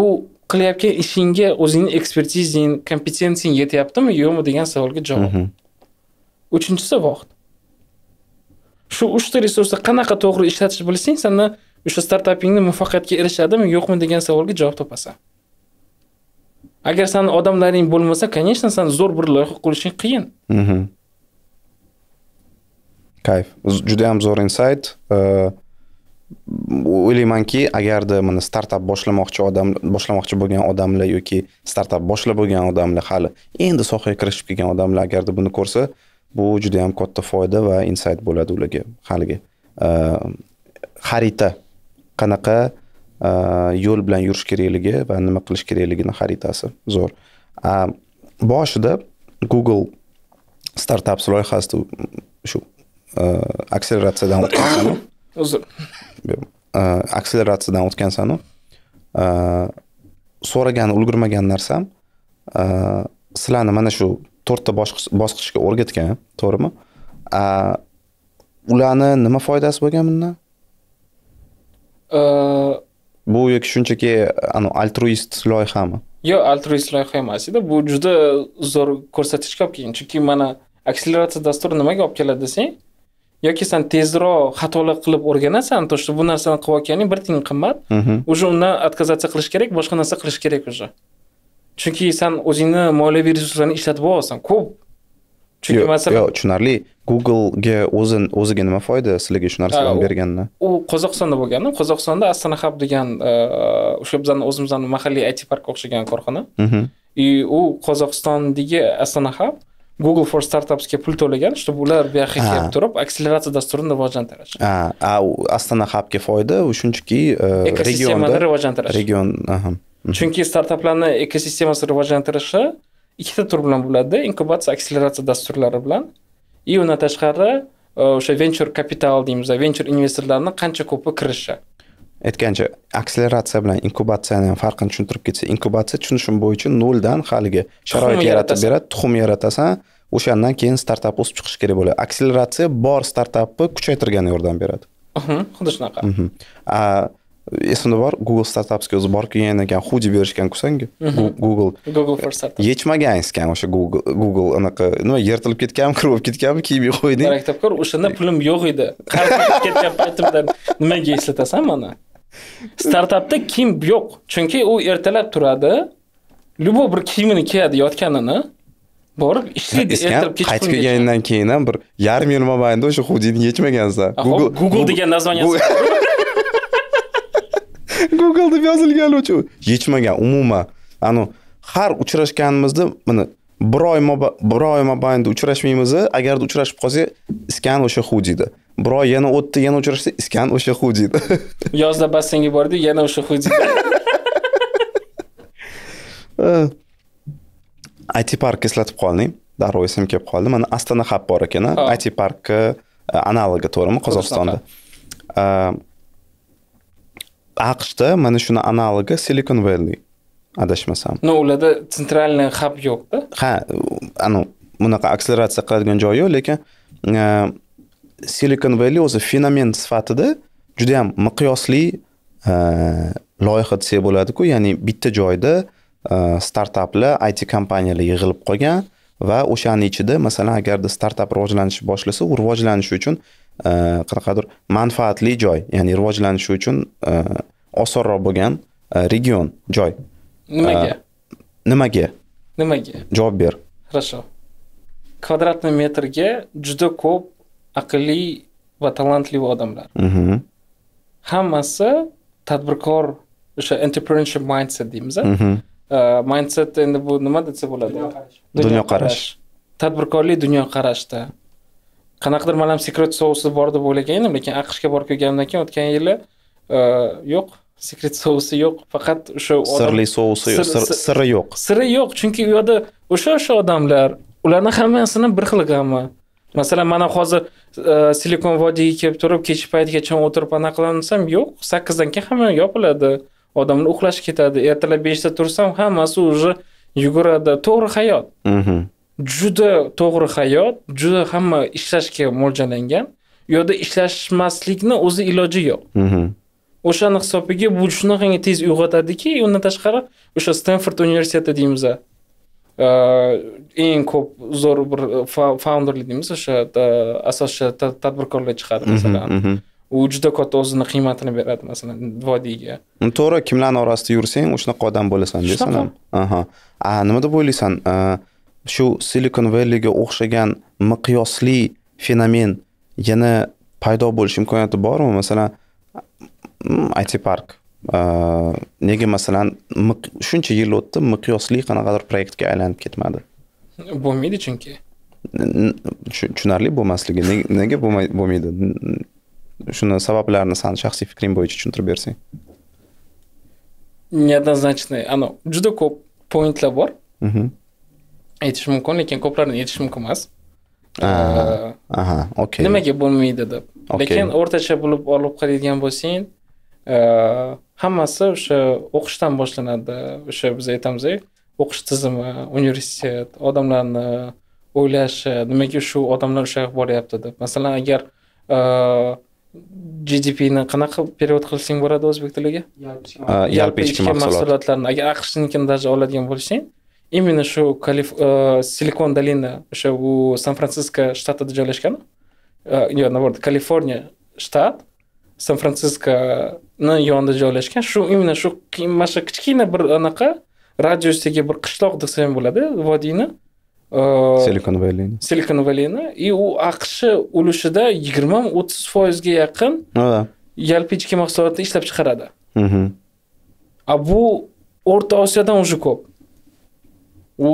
u qilayotgan ishingga o'zingni ekspertizang kompetensiyang yetyaptimi yo'qmi degan savolga javob mhm. uchinchisi vaqt shu uchta resursni qanaqa to'g'ri ishlatishni bilsang sani o'sha startapingni muvaffaqiyatga erishadimi yo'qmi degan savolga javob topasan agar sani odamlaring bo'lmasa конечно san zo'r bir loyiha qurishing qiyin mhm. kayf juda yam zo'r insayt o'ylaymanki agarda mana startap boshlamoqchi odam boshlamoqchi bo'lgan odamlar yoki startap boshlab bo'lgan odamlar hali endi sohaga kirishib kelgan odamlar agarda buni ko'rsa bu juda yam katta foyda va insayt bo'ladi ularga haligi xarita qanaqa yo'l bilan yurish kerakligi va nima qilish kerakligini xaritasi zo'r boshida google startups loyihasida shu akseleratsiyadan o'tgan sanu uzr akseleratsiyadan o'tgan sanu so'ragan ulgurmagan narsam sizlarni mana shu to'rtta bosqichga o'rgatgan to'g'rimi ularni nima foydasi bo'lgan bundan bu yoki shunchaki an altruist loyihami yo'q altruist loyiha emas edi bu juda zo'r ko'rsatkichga olib kelgan chunki mana akseleratsiya dasturi nimaga olib keladi desang yoki san tezroq xatolar qilib o'rganasan то что bu narsani qilayotganing bir tiyin qimmat уже undan отказаться qilish kerak boshqa narsa qilish kerak уже chunki san o'zingni moliyaviy resurslarni ishlatib olyapsan ko'p chunki masalan yo'q tushunarli googlega o'zi o'ziga nima foyda sizlarga shu narsalarni berganda u qozog'istonda bo'lgan qozog'istonda astana hub degan o'sha bizani o'zimizni mahalliy it parkka o'xshagan korxona и u qozog'istondagi astana hub Google for Startups'ga pul to'lagan, чтобы ular bu yoqqa kelib turib, akseleratsiya dasturini rivojlantirish. Ha, Astana Hub'ga foyda shunchaki e, regionda rivojlantirish. Region, mhm. Chunki startaplarni ekosistemasini rivojlantirishi ikkita tur bilan bo'ladi, inkubatsiya, akseleratsiya dasturlari bilan. И undan tashqari e, o'sha venture kapital deymiz, venture investorlarni qancha ko'pi kirishi. aytgancha akseleratsiya bilan inkubatsiyani ham farqini tushuntirib ketsa inkubatsiya tushunishim bo'yicha noldan haligi sharoit yaratib beradi tuxum yaratasan o'shandan keyin startap o'sib chiqishi kerak bo'ladi akseleratsiya bor startapni kuchaytirgani yordam beradi xuddi shunaqa mhm. esimda bor google startapsga o'zi borib kelgan ekan xudi berishgan ku sanga mhm. google google for startup yechmagansizkan o'sha google google anaqa nima yirtilib ketganmi kir bo'lib ketganmi kiymay qo'yding daraktabkor o'shanda pulim yo'q edi qarz ketgan paytimda nimaga eslatasan mani Startapda kiyim yo'q. Chunki u ertalab turadi, любой bir kiyimini kiyadi yotganini, borib ishlaydi ertalab kechqurun. Qaytib kelgandan keyin ham bir yarim yil mobaynida o'sha hudini yechmagansan. Google Google degan naзваниесi. *laughs* Google deb yozilgani uchun yechmagan umuman. Anu har uchrashganimizda mana bir oy bir oy mobaynida uchrashmaymiz agarda uchrashib qolsak iskan o'sha hudida biroq yana o'tdi yana uchrashsa iskan o'sha hu deydi *laughs* yozda basseynga bordi yana o'sha hu deydi it parkni eslatib qolding darrov esim kelib qoldi mana astana hab bor ekan it parkni e, analogi to'g'rimi qozog'istonda e, aqshda mana shuni analogi silicon valley adashmasam no ularda sentralniy hab yo'qda ha anu bunaqa akseleratsiya qiladigan joyi yo'q lekin e, silicon valley o'zi fenomen sifatida juda yam miqyosli e, loyiha desa bo'ladiku ya'ni bitta joyda e, startaplar it kompaniyalar yig'ilib qolgan va o'shani ichida masalan agarda startap rivojlanish boshlasa u rivojlanish uchun e, qanaqadir manfaatli joy ya'ni rivojlanish uchun osonroq bo'lgan region joy nimaga nimaga nimaga javob ber хорошо kvadratный metrga juda ko'p aqlli va talantli odamlar mm-hmm. hammasi tadbirkor o'sha entrepreneurship mindset deymiz mm-hmm. э, mindset endi bu nima desa bo'ladi dunyoqarash tadbirkorlik dunyoqarashda qanaqadir man ham secret sousi bor deb o'ylagan edim lekin aqshga borib kelganimdan keyin o'tgan yili э, yo'q sekret sousi yo'q faqat o'sha sirli sousi siri yo'q siri yo'q chunki u yoqda o'sha o'sha odamlar ularni hammasini bir xil gami masalan mana hozir silikon vodiyga kelib turib kechki paytgacha o'tirib anaqa qilaman desam yo'q sakkizdan keyin hamma yopiladi odamlar uxlash ketadi ertalab beshda tursam hammasi уже yuguradi to'g'ri hayot juda to'g'ri hayot juda hamma ishlashga mo'ljallangan u yerda ishlashmaslikni o'zi iloji yo'q o'shani hisobiga bu shunaqangi tez uyg'otadiki undan tashqari o'sha stenford universiteti deymiz Э, eng ko'p zo'r bir founderlik deymiz o'sha asosiy tadbirkorlar chiqadi mhm, masalan mhm. u juda katta o'zini qiymatini beradi masalan vodiyga to'g'ri kimlarni orasida yursang o'shanaqa odam bo'lasan deysan ham aha nima deb o'ylaysan shu silikon valleyga o'xshagan miqyosli fenomen yana paydo bo'lish imkoniyati bormi masalan mm, it park nega masalan shuncha yil o'tdi miqyosli qanaqadir proyektga aylanib ketmadi bo'lmaydi chunki tushunarli bo'lmasligi nega bo'lmaydi shuni sabablarini san shaxsiy fikring bo'yicha tushuntirib bersang неоднозначный ano juda ko'p pointlar bor mhm. aytish mumkin lekin ko'plarini aytish mumkin emas aha okey nimaga bo'lmaydi deb lekin o'rtacha bo'lib olib qaraydigan bo'lsang Э, hammasi o'sha o'qishdan boshlanadi o'sha biz aytamiz o'qish tizimi universitet odamlarni o'ylashi nimaga shu odamlar o'sha yoqqa boryapti deb masalan agar e, gdpni qanaqa перевод qilsang bo'ladi o'zbek tiliga yalpi ichki mahsulotlarni agar aqshnikini даже oladigan bo'lsang именно shu e, silikon dolina o'sha u san fransisko shtatida joylashgan e, yo наоборот kaliforniya shtat san fransisko ni yonida joylashgan shu именно shu mana shu kichkina bir anaqa radiusdagi bir qishloq desa ham bo'ladi vodiyni e, silikon valini silikon valini и u aqsh ulushida yigirma o'ttiz foizga yaqin yalpi ichki mahsulotni ishlab chiqaradi mhm. a bu o'rta osiyodan уже ko'p u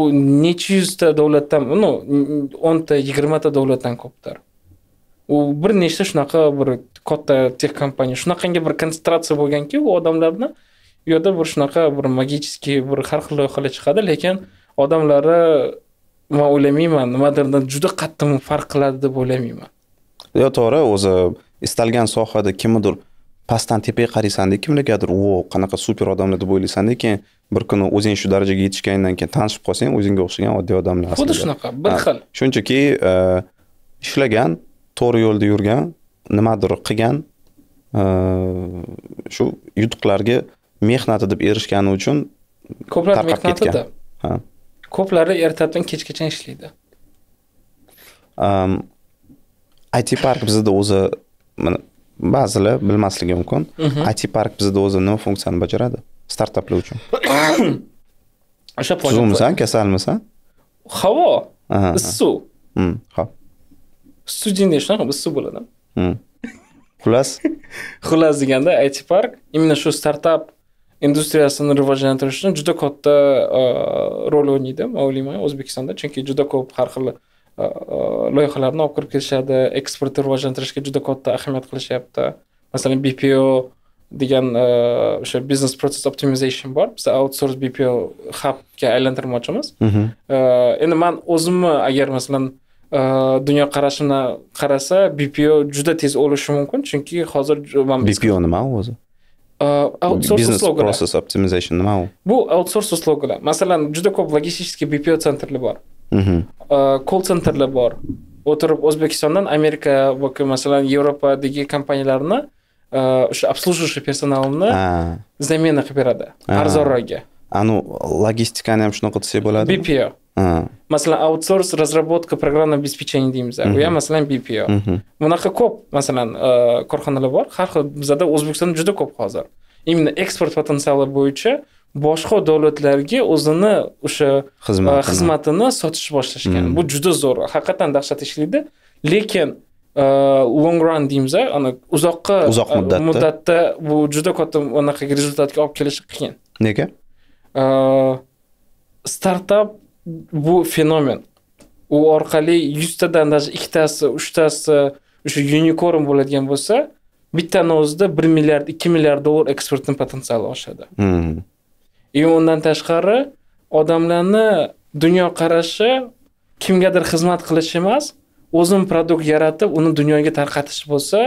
necha yuzta davlatdan ну o'nta yigirmata davlatdan ko'pdir u bir nechta shunaqa bir katta kompaniya shunaqangi bir konsentratsiya bo'lganki u odamlarni u yerda bir shunaqa bir magichiskiy bir har xil loyihalar chiqadi lekin odamlari man o'ylamayman nimadirdan juda qattiq farq qiladi deb o'ylamayman yo to'g'ri o'zi istalgan sohada kimnidir pastdan tepaga qaraysanda kimlargadir o qanaqa super odamlar deb o'ylaysan lekin bir kuni o'zing shu darajaga yetishgandan keyin tanishib qolsang o'zingga o'xshagan oddiy odamlar xuddi shunaqa bir xil shunchaki ishlagan to'g'ri yo'lda yurgan nimadir qilgan e, shu yutuqlarga mehnati deb erishgani uchun ko'plar tarqab ketgan ha ko'plari ertalabdan kechgacha ishlaydi IT park bizda o'zi ba'zilar bilmasligi mumkin mhm. IT park bizda o'zi nima funksiyani bajaradi startaplar uchun *coughs* o'sha suvmisan kasalmisan havo issiq ho'p hmm, studiyada shunaqa issiq bo'ladi Hmm. xullas *laughs* xullas deganda it park именно shu startap industriyasini rivojlantirish uchun juda katta uh, rol o'ynaydi man o'ylayman o'zbekistonda chunki juda ko'p har xil uh, uh, loyihalarni olib kirib kelishadi eksportni rivojlantirishga juda katta ahamiyat qilishyapti masalan bpo degan o'sha biznes process optimization bor biz outsource bpo hubga aylantirmoqchimiz mhm. endi man o'zimni agar masalan Э, dunyoqarashimni qarasa bpo juda tez o'lishi mumkin chunki hozir bpo nima u o'zi э, biznes optimization nima u bu outsource uslugilar masalan juda ko'p logistический bpo sentrlar bor mhm. э, call sentrlar bor o'tirib o'zbekistondan amerika yoki masalan yevropadagi kompaniyalarni o'sha обслуживающий personalni zamena qilib beradi arzonroqga anavi logistikani ham shunaqa desak bo'ladi bpo masalan outsors razraботка программного обеспечения deymiz uya masalan bpo bunaqa ko'p masalan korxonalar bor har xil bizada o'zbekistonda juda ko'p hozir именно eksport potensiali bo'yicha boshqa davlatlarga o'zini o'sha xizmatini sotish boshlashgan bu juda zo'r haqiqatdan dahshat ishlaydi lekin long run deymiz a ana uzoqqa uzoq muddatda bu juda katta anaqa rezultatga olib kelishi qiyin nega startap bu fenomen u orqali yuztadan даже ikkitasi uchtasi o'sha unikorn bo'ladigan bo'lsa bittani o'zida bir milliard ikki milliard dollar eksportni potensiali oshadi hmm. и undan tashqari odamlarni dunyoqarashi kimgadir xizmat qilish emas o'zim produkt yaratib uni dunyoga tarqatish bo'lsa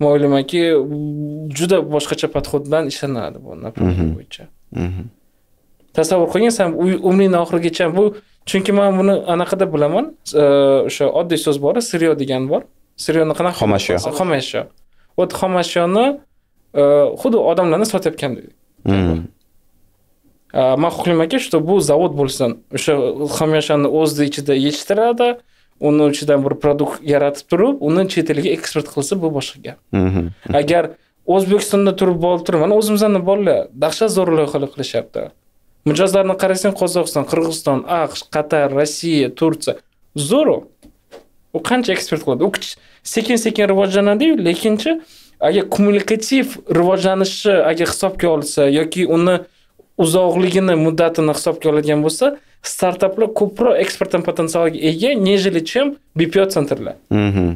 man o'ylaymanki juda boshqacha подход bilan ishlanadi bu mhm. bo'yicha mhm. tasavvur qiling san umringni oxirigacha bu chunki man buni anaqada bilaman o'sha oddiy so'z bor siryo degan bor siryoni qanaqa xomashyo xomashyo вот xomashyoni e, xuddi odamlarni sotayotgandek hmm. man xohlayman aka что bu zavod bo'lsin o'sha xomashyoni o'zini ichida yetishtiradi uni ichidan bir produkt yaratib turib uni chet elga eksport qilsa bu boshqa gap mm-hmm. agar o'zbekistonda turib bo'lib turib mana o'zimizni bolalar dahshat zo'r loyihalar qilishyapti mijozlarni qarasang qozog'iston qirg'iziston aqsh qatar rossiya turkiya zo'ru u qancha ekspert qiladi u sekin sekin rivojlanadiyu lekinchi agar kumulyativ rivojlanishi agar hisobga olsa yoki uni uzoqligini muddatini hisobga oladigan bo'lsa startaplar ko'proq eksportdan potensialga ega нежели чем bpo sentrlar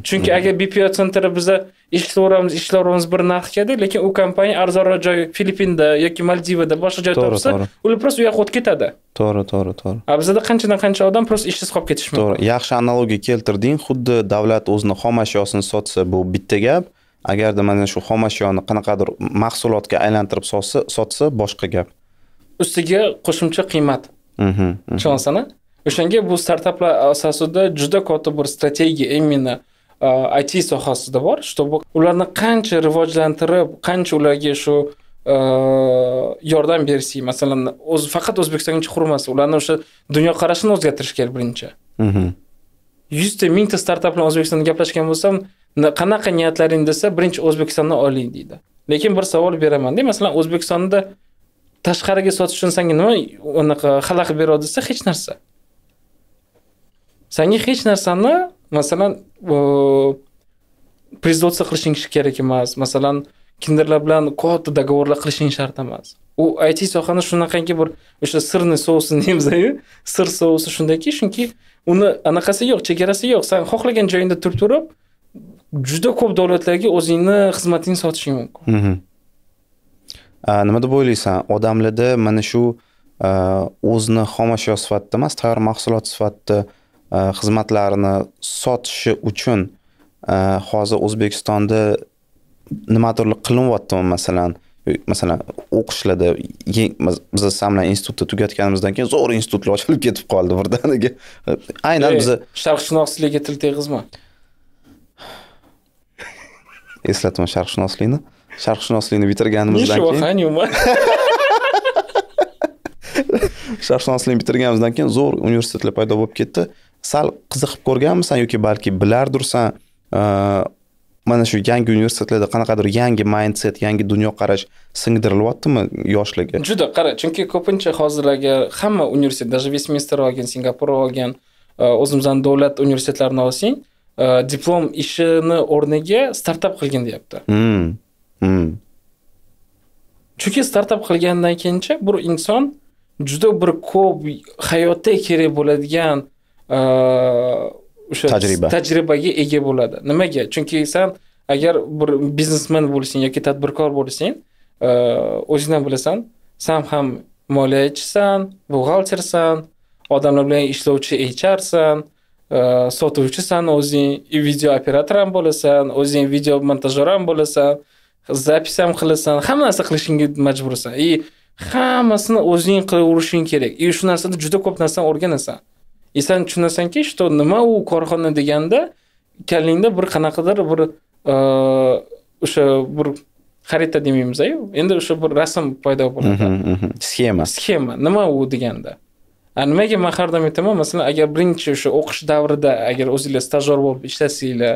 chunki agar bpo centri biza ishlayveramiz ishlayveramiz bir narxgada lekin u kompaniya arzonroq joy filippinda yoki maldivada boshqa joy topsa ular просто u yoqqa o'tib ketadi to'g'ri to'g'ri to'g'ri a bizada qanchadan qancha odam просто ishsiz qolib ketishi mumkin to'g'ri yaxshi analogiya keltirding xuddi davlat o'zini xom ashyosini sotsa bu bitta gap agarda mana shu xomashyoni qanaqadir mahsulotga aylantirib sotsa sotsa boshqa gap ustiga qo'shimcha qiymat tushunyapsana mhm, mhm. o'shanga bu startaplar asosida juda katta bir strategiya именно Э, IT sohasida bor чтобы ularni qancha rivojlantirib qancha ularga shu э, yordam bersak masalan o'zi faqat o'zbekistonga chiqarmasdi ularni o'sha dunyoqarashini o'zgartirish kerak birinchi mhm. yuzta mingta startap bilan o'zbekistonda gaplashgan bo'lsam qanaqa niyatlaring desa birinchi o'zbekistonni oling deydi lekin bir savol beramanda masalan o'zbekistonda tashqariga sotish uchun senga nima anaqa xalaqit beradi desa hech narsa senga hech narsani masalan производство qilishing kerak emas masalan kimdirlar bilan katta договорlar qilishing shart emas u it sohani shunaqangi bir o'sha sirni sousi nemzayu *laughs* sir sousi shundaki chunki uni anaqasi yo'q chegarasi yo'q san xohlagan joyingda turib turib juda ko'p davlatlarga o'zingni xizmatingni sotishing mumkin nima deb o'ylaysan odamlarda mana shu o'zini xomashyo sifatida emas tayyor mahsulot sifatida Э, xizmatlarini sotishi uchun э, hozir O'zbekistonda nimadirlik qilinyaptimi masalan masalan o'qishlarda biz samlan institutni tugatganimizdan keyin zo'r institutlar ochilib ketib qoldi birdaniga aynan bizni sharqshunoslikka til teg'izma eslatma sharqshunoslikni sharqshunoslikni bitirganimizdan keyin *laughs* sharqshunoslikni bitirganimizdan keyin zo'r universitetlar paydo bo'lib ketdi sal qiziqib ko'rganmisan yoki balki bilardursan e, mana shu yangi universitetlarda qanaqadir yangi mindset yangi dunyoqarash singdirilyaptimi yoshlarga juda qara chunki ko'pincha hozir agar hamma universitet даже vestminster olgin singapur olgin e, o'zimizdan davlat universitetlarini olsang e, diplom ishini o'rniga startap qilgin deyapti hmm. hmm. chunki startap qilgandan keyincha bir inson juda bir ko'p hayotda kerak bo'ladigan o'sha э, tajriba tajribaga ega bo'ladi nimaga chunki san agar bir biznesmen bo'lsang yoki tadbirkor bo'lsang e, o'zingdan bilasan san ham moliyachisan buxgaltersan odamlar bilan ishlovchi hrsan e, sotuvchisan o'zing video operator ham bo'lasan o'zing video montajyor ham bo'lasan zapis ham qilasan hamma narsa qilishingga majbursan и hammasini o'zing qilaverishing kerak и shu narsada juda ko'p narsani o'rganasan и сен tushunarsanki, что nima u korxona deganda kalingda bir qanaqadir bir o'sha bir xarita demaymiz-ku. Endi o'sha bir rasm paydo bo'ladi. Sxema. Sxema nima u deganda? nimaga man hardam aytaman masalan agar birinchi o'sha o'qish davrida agar o'zinglar stajyor bo'lib ishlasanglar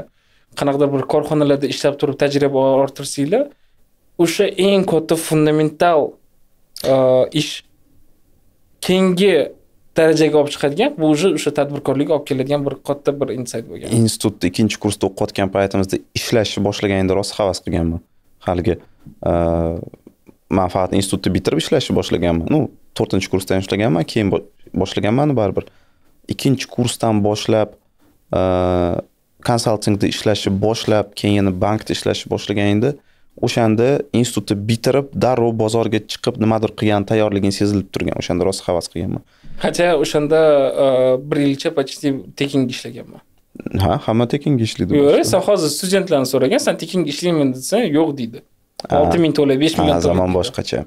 qanaqadir bir korxonalarda ishlab turib tajriba orttirsanglar o'sha eng katta fundamental ish keyingi darajaga olib chiqadigan bu уже o'sha tadbirkorlikka olib keladigan bir katta bir insayt bo'lgan institutda ikkinchi kursda o'qiyotgan paytimizda ishlashni boshlaganimda rosa havas qilganman haligi e, man faqat institutni bitirib ishlashni boshlaganman ну to'rtinchi kursdan ishlaganman keyin boshlaganman baribir ikkinchi kursdan boshlab konsaltingda e, ishlashni boshlab keyin bankda ishlashni boshlaganimda o'shanda institutni bitirib darrov bozorga chiqib nimadir qilgan tayyorligini sezilib turgan o'shanda rosa havas qilganman хотя o'shanda e, bir yilcha почти tekinga ishlaganman ha hamma tekinga ishlaydi yo'q san hozir studentlarni so'ragan san tekinga ishlayman desa yo'q deydi olti ming to'la besh ming zamon boshqacha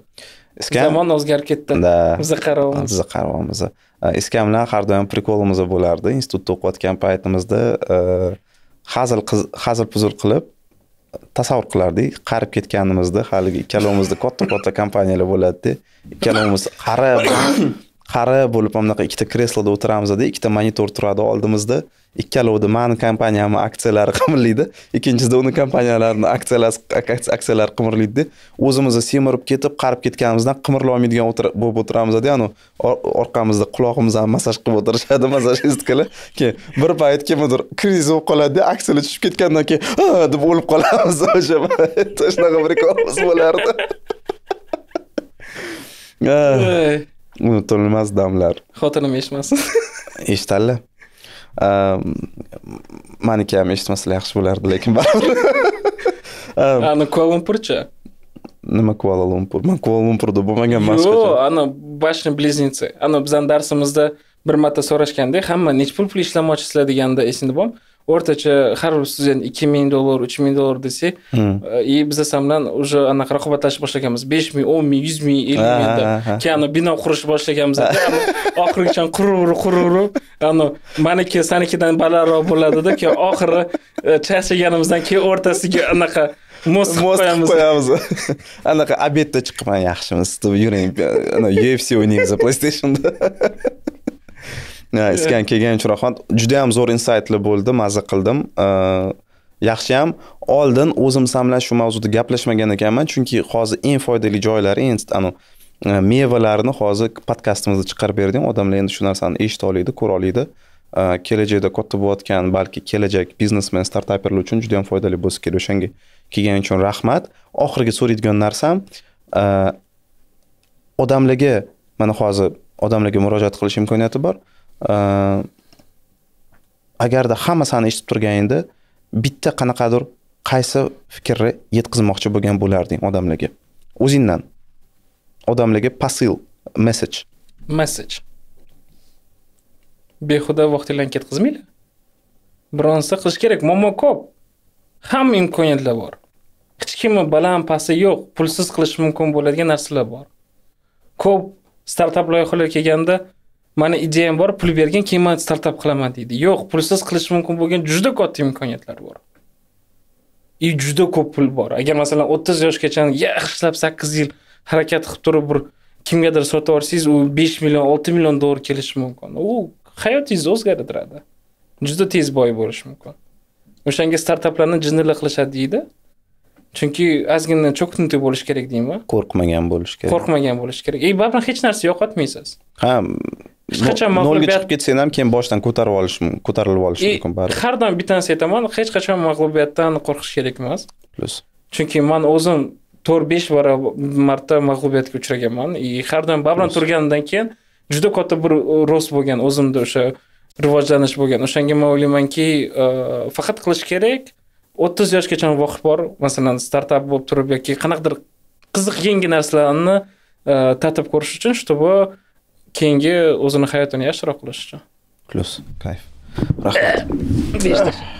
zamon o'zgarib ketdi да biza qarovimiz biza qarovimiz e, iskam bilan har doim prikolimiz bo'lardi institutda o'qiyotgan paytimizda e, hazil hazil puzul qilib tasavvur qilardik qarib ketganimizda haligi ikkalovimizni katta katta kompaniyalar bo'ladida ikkalovimiz qarab qari bo'lib mana bunaqa ikkita kresloda o'tiramizda ikkita monitor turadi oldimizda ikkalovida mani kompaniyamni aksiyalari *laughs* qimirlaydi ikkinchisida uni kompaniyalarini aksiyalari aksiyalari qimirlaydida o'zimizni semirib ketib qarib ketganimizdan qimirlolmaydigan bo'lib o'tiramizda anavi orqamizda qulog'imizdan massaj qilib o'tirishadi massajistkalar keyin bir payt kimnidir kriz bo'lib qoladida aksiyalar tushib ketgandan keyin deb o'lib qolamiz o'sha *laughs* shunaqa bir bo'ladi bo'lardi *laughs* unutilmas damlar xotinim eshitmasin *laughs* eshitadilar maniki ham eshitmasalar yaxshi bo'lardi lekin baribir *laughs* ani kuala lumpurchi nima kuala lumpur man kuala lumpurda bo'lmaganman yo'q ana башня близнецы ana bizani darsimizda bir marta so'rashganda hamma nechi pul pul ishlamoqchisizlar deganda esingda bormi o'rtacha har bir student ikki ming dollar uch ming dollar desa hmm. e, и biz san bilan уже anaqa raqobatlashib boshlaganmiz besh ming o'n ming yuz ming ellik ming deb keyin bino qurishni boshlaganmiz *laughs* oxirigacha quraverib quraverib anavi maniki sanikidan balandroq bo'ladida keyin oxiri e, charchaganimizdan keyin o'rtasiga anaqa mos qilib qo'yamiz *laughs* anaqa обедda chiqib yaxshimiz yuring ufc o'ynaymiz *laughs* playstationda iskan kelgan uchun rahmat juda ham zo'r insaytlar bo'ldi maza qildim yaxshi ham oldin o'zim bilan shu mavzuda gaplashmagan ekanman chunki hozir eng foydali joylari anavi e, mevalarni hozir podkastimizda chiqarib berdik odamlar endi shu narsani eshita oladi ko'ra oladi kelajakda katta bo'layotgan balki kelajak biznesmen startaperlar uchun juda yam foydali bo'lsa kerak o'shanga kelgan uchun rahmat oxirgi so'raydigan narsam e, odamlarga mana hozir odamlarga murojaat qilish imkoniyati bor agarda hammasini eshitib eshitib turganingda bitta qanaqadir qaysi fikrni yetkazmoqchi bo'lgan bo'larding odamlarga o'zingdan odamlarga pasil message message behuda vaqtinglarni ketkazmanglar biror narsa qilish kerak muammo ko'p hamma imkoniyatlar bor hech kimni baland pasti yo'q pulsiz qilish mumkin bo'ladigan narsalar bor ko'p startap loyihalar kelganda mani ideyam bor pul bergin keyin man startap qilaman deydi yo'q pulsiz qilish mumkin bo'lgan juda katta imkoniyatlar bor и juda ko'p pul bor agar masalan o'ttiz yoshgacha yaxshilab sakkiz yil harakat qilib turib bir kimgadir sotib yuborsangiz u besh million olti million dollar kelishi mumkin u hayotingizni o'zgartiradi juda tez boy bo'lishi mumkin o'shanga startaplarni jinnilar qilishadi deydi chunki ozgina cho'kinti bo'lish kerak deyman qo'rqmagan bo'lish kerak qo'rqmagan bo'lish kerak и baribir hech narsa yo'qotmaysiz ha hech qachon nolga chiqib ketsang ham keyin boshidan ko'tarib olish mumkin ko'tarilib olish mumkin baribir har doim bitta narsa aytaman hech qachon mag'lubiyatdan qo'rqish kerak emas plyus chunki man o'zim to'rt besh marta mag'lubiyatga uchraganman и har doim baribir turganimdan keyin juda katta bir rost bo'lgan o'zimda o'sha rivojlanish bo'lgan o'shanga man o'ylaymanki e, faqat qilish kerak o'ttiz yoshgacha vaqt bor masalan startap bo'lib turib yoki qanaqadir qiziq yangi narsalarni e, tatib ko'rish uchun чтобы keyingi o'zini hayotini yaxshiroq qilish uchun plyus kayf rahmat beshta